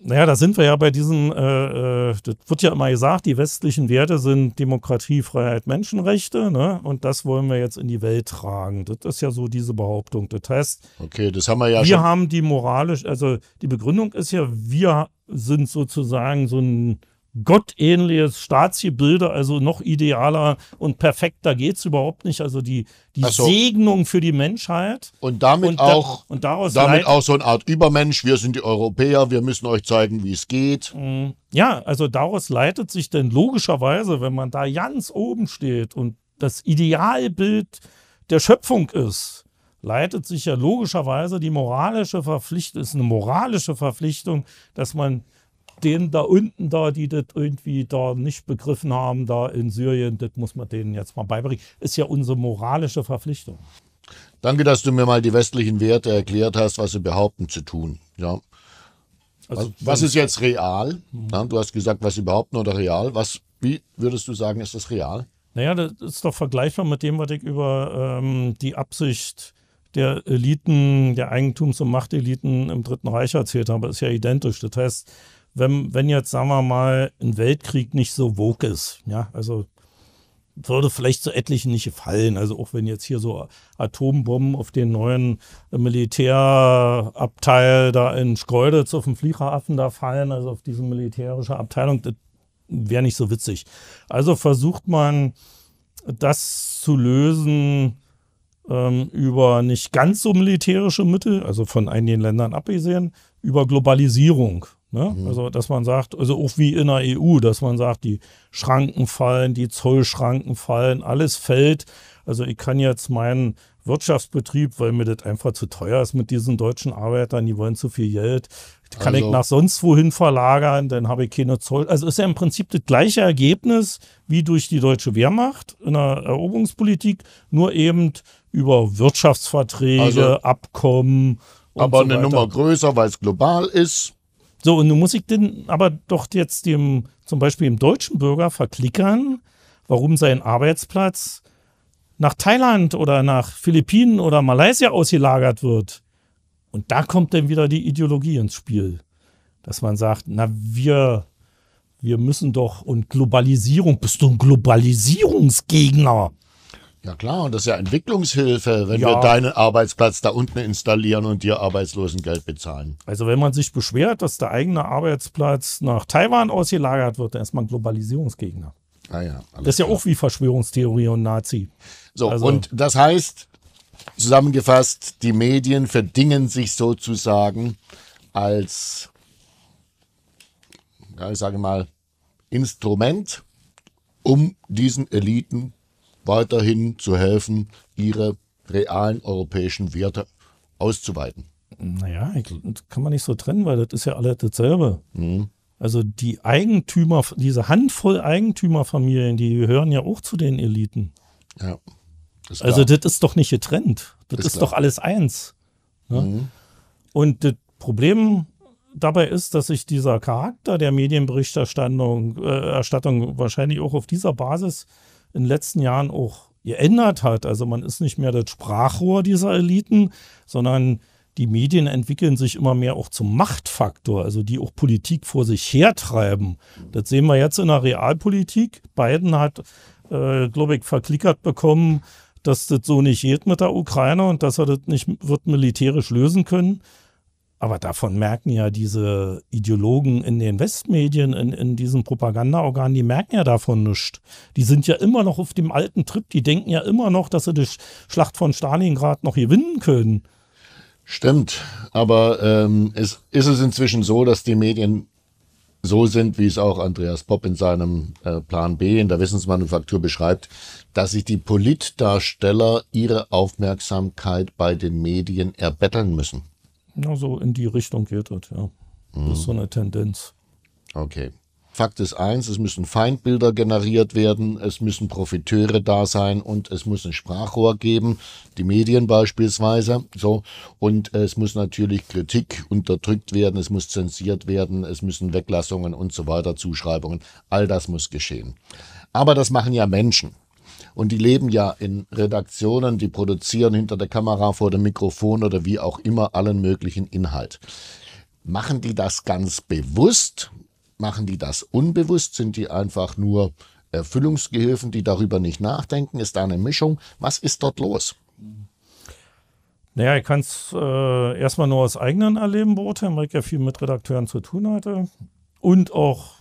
Naja, da sind wir ja bei diesen, äh, äh, das wird ja immer gesagt, die westlichen Werte sind Demokratie, Freiheit, Menschenrechte, ne? Und das wollen wir jetzt in die Welt tragen. Das ist ja so diese Behauptung. Das heißt, okay, das haben wir ja wir schon. haben die moralisch, also die Begründung ist ja, wir sind sozusagen so ein gottähnliches Staatsgebilde, also noch idealer und perfekter geht es überhaupt nicht. Also die, die so. Segnung für die Menschheit. Und damit, und da, auch, und daraus damit auch so
eine Art Übermensch, wir sind die Europäer, wir müssen euch zeigen, wie es geht. Mhm.
Ja, also daraus leitet sich denn logischerweise, wenn man da ganz oben steht und das Idealbild der Schöpfung ist, leitet sich ja logischerweise die moralische Verpflichtung, ist eine moralische Verpflichtung, dass man denen da unten da, die das irgendwie da nicht begriffen haben, da in Syrien, das muss man denen jetzt mal beibringen, ist ja unsere moralische Verpflichtung.
Danke, dass du mir mal die westlichen Werte erklärt hast, was sie behaupten zu tun. Ja. Also, was, ist jetzt real? Ja, du hast gesagt, was sie behaupten oder real. Was, wie würdest du sagen, ist das real?
Naja, das ist doch vergleichbar mit dem, was ich über ähm, die Absicht der Eliten, der Eigentums- und Machteliten im Dritten Reich erzählt habe, ist ja identisch. Das heißt, wenn, wenn jetzt, sagen wir mal, ein Weltkrieg nicht so woke ist, ja, also würde vielleicht so etlichen nicht gefallen. Also auch wenn jetzt hier so Atombomben auf den neuen äh, Militärabteil da in Schkeuditz auf dem Fliegerhafen da fallen, also auf diese militärische Abteilung, das wäre nicht so witzig. Also versucht man, das zu lösen, ähm, über nicht ganz so militärische Mittel, also von einigen Ländern abgesehen, über Globalisierung. Ne? Mhm. Also, dass man sagt, also auch wie in der EU, dass man sagt, die Schranken fallen, die Zollschranken fallen, alles fällt. Also, ich kann jetzt meinen Wirtschaftsbetrieb, weil mir das einfach zu teuer ist mit diesen deutschen Arbeitern, die wollen zu viel Geld, kann also, ich nach sonst wohin verlagern, dann habe ich keine Zoll. Also ist ja im Prinzip das gleiche Ergebnis wie durch die deutsche Wehrmacht in der Eroberungspolitik, nur eben über Wirtschaftsverträge, also, Abkommen. aber so eine weiter. Nummer größer, weil es global ist. So, und nun muss ich den aber doch jetzt dem, zum Beispiel dem deutschen Bürger verklickern, warum sein Arbeitsplatz nach Thailand oder nach Philippinen oder Malaysia ausgelagert wird. Und da kommt dann wieder die Ideologie ins Spiel, dass man sagt, na wir, wir müssen doch und Globalisierung, bist du ein Globalisierungsgegner? Ja klar,
und das ist ja Entwicklungshilfe, wenn ja. wir deinen Arbeitsplatz da unten installieren und dir Arbeitslosengeld
bezahlen. Also wenn man sich beschwert, dass der eigene Arbeitsplatz nach Taiwan ausgelagert wird, dann ist man Globalisierungsgegner. Ah ja, das ist ja klar. auch wie Verschwörungstheorie und Nazi. So, also, und
das heißt, zusammengefasst, die Medien verdingen sich sozusagen als, ja, ich sage mal, Instrument, um diesen Eliten weiterhin zu helfen, ihre realen europäischen Werte auszuweiten.
Naja, das kann man nicht so trennen, weil das ist ja alles dasselbe. Mhm. Also die Eigentümer, diese Handvoll Eigentümerfamilien, die gehören ja auch zu den Eliten. Ja. Das also das ist doch nicht getrennt. Das ist, ist doch alles eins. Ne? Mhm. Und das Problem dabei ist, dass sich dieser Charakter der Medienberichterstattung äh, wahrscheinlich auch auf dieser Basis in den letzten Jahren auch geändert hat. Also man ist nicht mehr das Sprachrohr dieser Eliten, sondern die Medien entwickeln sich immer mehr auch zum Machtfaktor, also die auch Politik vor sich hertreiben. Das sehen wir jetzt in der Realpolitik. Biden hat, äh, glaube ich, verklickert bekommen, dass das so nicht geht mit der Ukraine und dass er das nicht wird militärisch lösen können. Aber davon merken ja diese Ideologen in den Westmedien, in, in diesen Propagandaorganen, die merken ja davon nichts. Die sind ja immer noch auf dem alten Trip, die denken ja immer noch, dass sie die Schlacht von Stalingrad noch gewinnen können. Stimmt, aber
ähm, es ist es inzwischen so, dass die Medien so sind, wie es auch Andreas Popp in seinem äh, Plan B in der Wissensmanufaktur beschreibt, dass sich die Politdarsteller ihre Aufmerksamkeit bei den Medien erbetteln müssen.
Ja, so in die Richtung geht das, ja. Mhm. Das ist so eine Tendenz.
Okay. Fakt ist eins, es müssen Feindbilder generiert werden, es müssen Profiteure da sein und es muss ein Sprachrohr geben, die Medien beispielsweise, so. Und es muss natürlich Kritik unterdrückt werden, es muss zensiert werden, es müssen Weglassungen und so weiter, Zuschreibungen. All das muss geschehen. Aber das machen ja Menschen. Und die leben ja in Redaktionen, die produzieren hinter der Kamera, vor dem Mikrofon oder wie auch immer allen möglichen Inhalt. Machen die das ganz bewusst? Machen die das unbewusst? Sind die einfach nur Erfüllungsgehilfen, die darüber nicht nachdenken? Ist da eine Mischung? Was ist dort los?
Naja, ich kann es äh, erstmal nur aus eigenen Erleben beurteilen, weil ich ja viel mit Redakteuren zu tun hatte und auch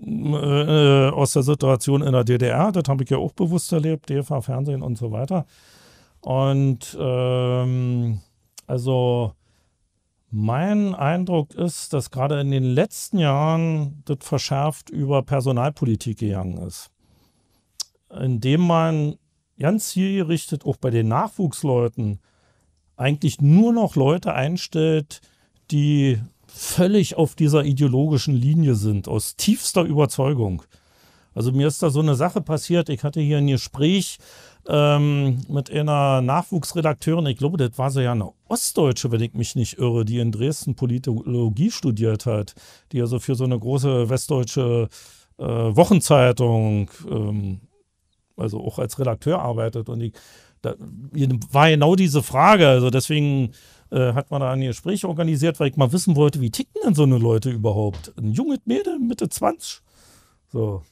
äh, aus der Situation in der DDR. Das habe ich ja auch bewusst erlebt, DFA, Fernsehen und so weiter. Und ähm, also mein Eindruck ist, dass gerade in den letzten Jahren das verschärft über Personalpolitik gegangen ist. Indem man ganz zielgerichtet auch bei den Nachwuchsleuten eigentlich nur noch Leute einstellt, die völlig auf dieser ideologischen Linie sind, aus tiefster Überzeugung. Also mir ist da so eine Sache passiert. Ich hatte hier ein Gespräch ähm, mit einer Nachwuchsredakteurin, ich glaube, das war so ja eine Ostdeutsche, wenn ich mich nicht irre, die in Dresden Politologie studiert hat, die also für so eine große westdeutsche äh, Wochenzeitung, ähm, also auch als Redakteur arbeitet. Und ich, da war genau diese Frage. Also deswegen äh, hat man da ein Gespräch organisiert, weil ich mal wissen wollte, wie ticken denn so eine Leute überhaupt? Ein junges Mädel, Mitte 20. So.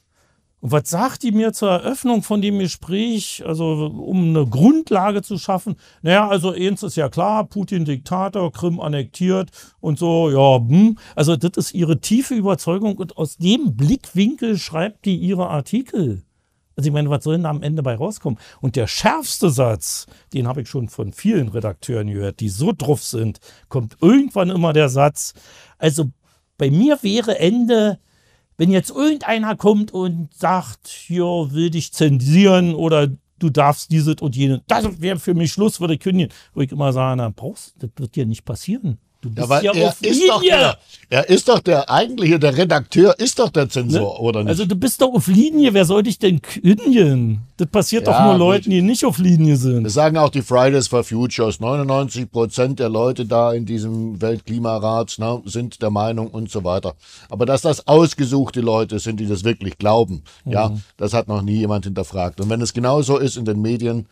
Und was sagt die mir zur Eröffnung von dem Gespräch, also um eine Grundlage zu schaffen? Naja, also eins ist ja klar, Putin Diktator, Krim annektiert und so, ja, hm. Also das ist ihre tiefe Überzeugung und aus dem Blickwinkel schreibt die ihre Artikel. Also ich meine, was soll denn am Ende bei rauskommen? Und der schärfste Satz, den habe ich schon von vielen Redakteuren gehört, die so drauf sind, kommt irgendwann immer der Satz, also bei mir wäre Ende, wenn jetzt irgendeiner kommt und sagt, ja, will dich zensieren oder du darfst dieses und jenes, das wäre für mich Schluss, würde ich kündigen. Wo ich immer sage, na brauchst, das wird dir nicht passieren. Du bist ja, ja er auf ist Linie. Doch der,
er ist doch der eigentliche, der Redakteur ist doch der Zensor, ne? oder nicht? Also
du bist doch auf Linie, wer soll dich denn kündigen? Das passiert ja, doch nur Leuten, die nicht auf Linie sind.
Das sagen auch die Fridays for Futures. 99 Prozent der Leute da in diesem Weltklimarat ne, sind der Meinung und so weiter. Aber dass das ausgesuchte Leute sind, die das wirklich glauben, mhm. ja, das hat noch nie jemand hinterfragt. Und wenn es genauso ist in den Medien,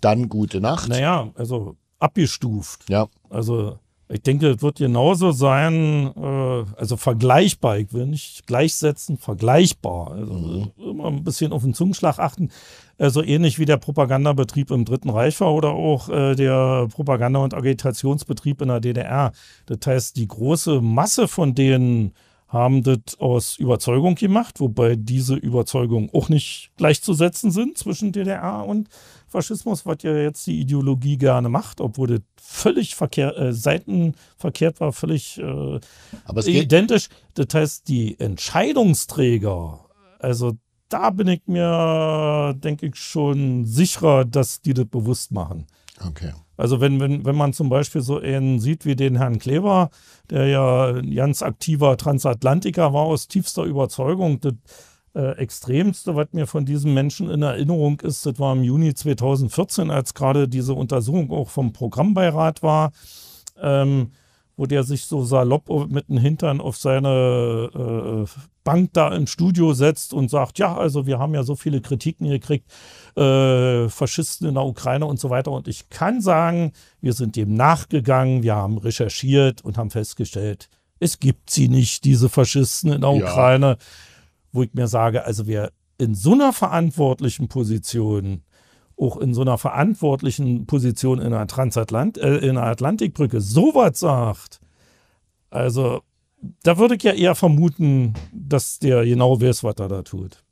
dann gute Nacht. Naja, also abgestuft. Ja. Also ich denke, es wird genauso sein, äh, also vergleichbar. Ich will nicht gleichsetzen, vergleichbar. Also mhm. immer ein bisschen auf den Zungenschlag achten. Also ähnlich wie der Propagandabetrieb im Dritten Reich war oder auch äh, der Propaganda- und Agitationsbetrieb in der DDR. Das heißt, die große Masse von denen haben das aus Überzeugung gemacht, wobei diese Überzeugungen auch nicht gleichzusetzen sind zwischen DDR und Faschismus, was ja jetzt die Ideologie gerne macht, obwohl das völlig verkehr, äh, seitenverkehrt war, völlig äh, identisch. Das heißt, die Entscheidungsträger, also da bin ich mir, denke ich, schon sicherer, dass die das bewusst machen. Okay. Also wenn, wenn, wenn man zum Beispiel so einen sieht wie den Herrn Kleber, der ja ein ganz aktiver Transatlantiker war, aus tiefster Überzeugung, das äh, Extremste, was mir von diesem Menschen in Erinnerung ist, das war im Juni 2014, als gerade diese Untersuchung auch vom Programmbeirat war. Ähm, wo der sich so salopp mit den Hintern auf seine äh, Bank da im Studio setzt und sagt, ja, also wir haben ja so viele Kritiken gekriegt, äh, Faschisten in der Ukraine und so weiter. Und ich kann sagen, wir sind dem nachgegangen, wir haben recherchiert und haben festgestellt, es gibt sie nicht, diese Faschisten in der ja. Ukraine, wo ich mir sage, also wer in so einer verantwortlichen Position auch in so einer verantwortlichen Position in einer, Transatlant äh, in einer Atlantikbrücke sowas sagt, also da würde ich ja eher vermuten, dass der genau weiß, was er da tut.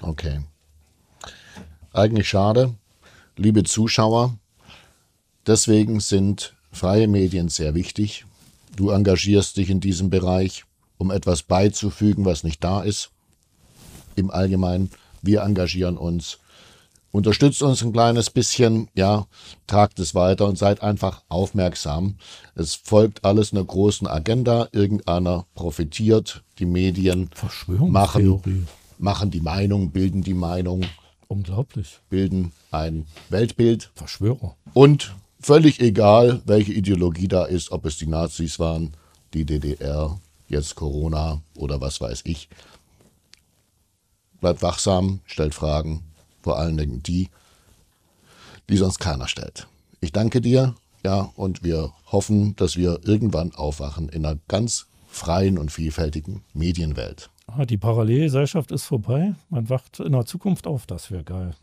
Okay. Eigentlich schade, liebe Zuschauer. Deswegen sind freie Medien sehr wichtig. Du engagierst dich in diesem Bereich, um etwas beizufügen, was nicht da ist. Im Allgemeinen, wir engagieren uns Unterstützt uns ein kleines bisschen, ja, tragt es weiter und seid einfach aufmerksam. Es folgt alles einer großen Agenda. Irgendeiner profitiert, die Medien machen, machen die Meinung, bilden die Meinung.
Unglaublich.
Bilden ein Weltbild. Verschwörer. Und völlig egal, welche Ideologie da ist, ob es die Nazis waren, die DDR, jetzt Corona oder was weiß ich. Bleibt wachsam, stellt Fragen, vor allen Dingen die, die sonst keiner stellt. Ich danke dir, ja, und wir hoffen, dass wir irgendwann aufwachen in einer ganz freien und vielfältigen Medienwelt.
Ah, die Parallelgesellschaft ist vorbei. Man wacht in der Zukunft auf. Das wäre geil.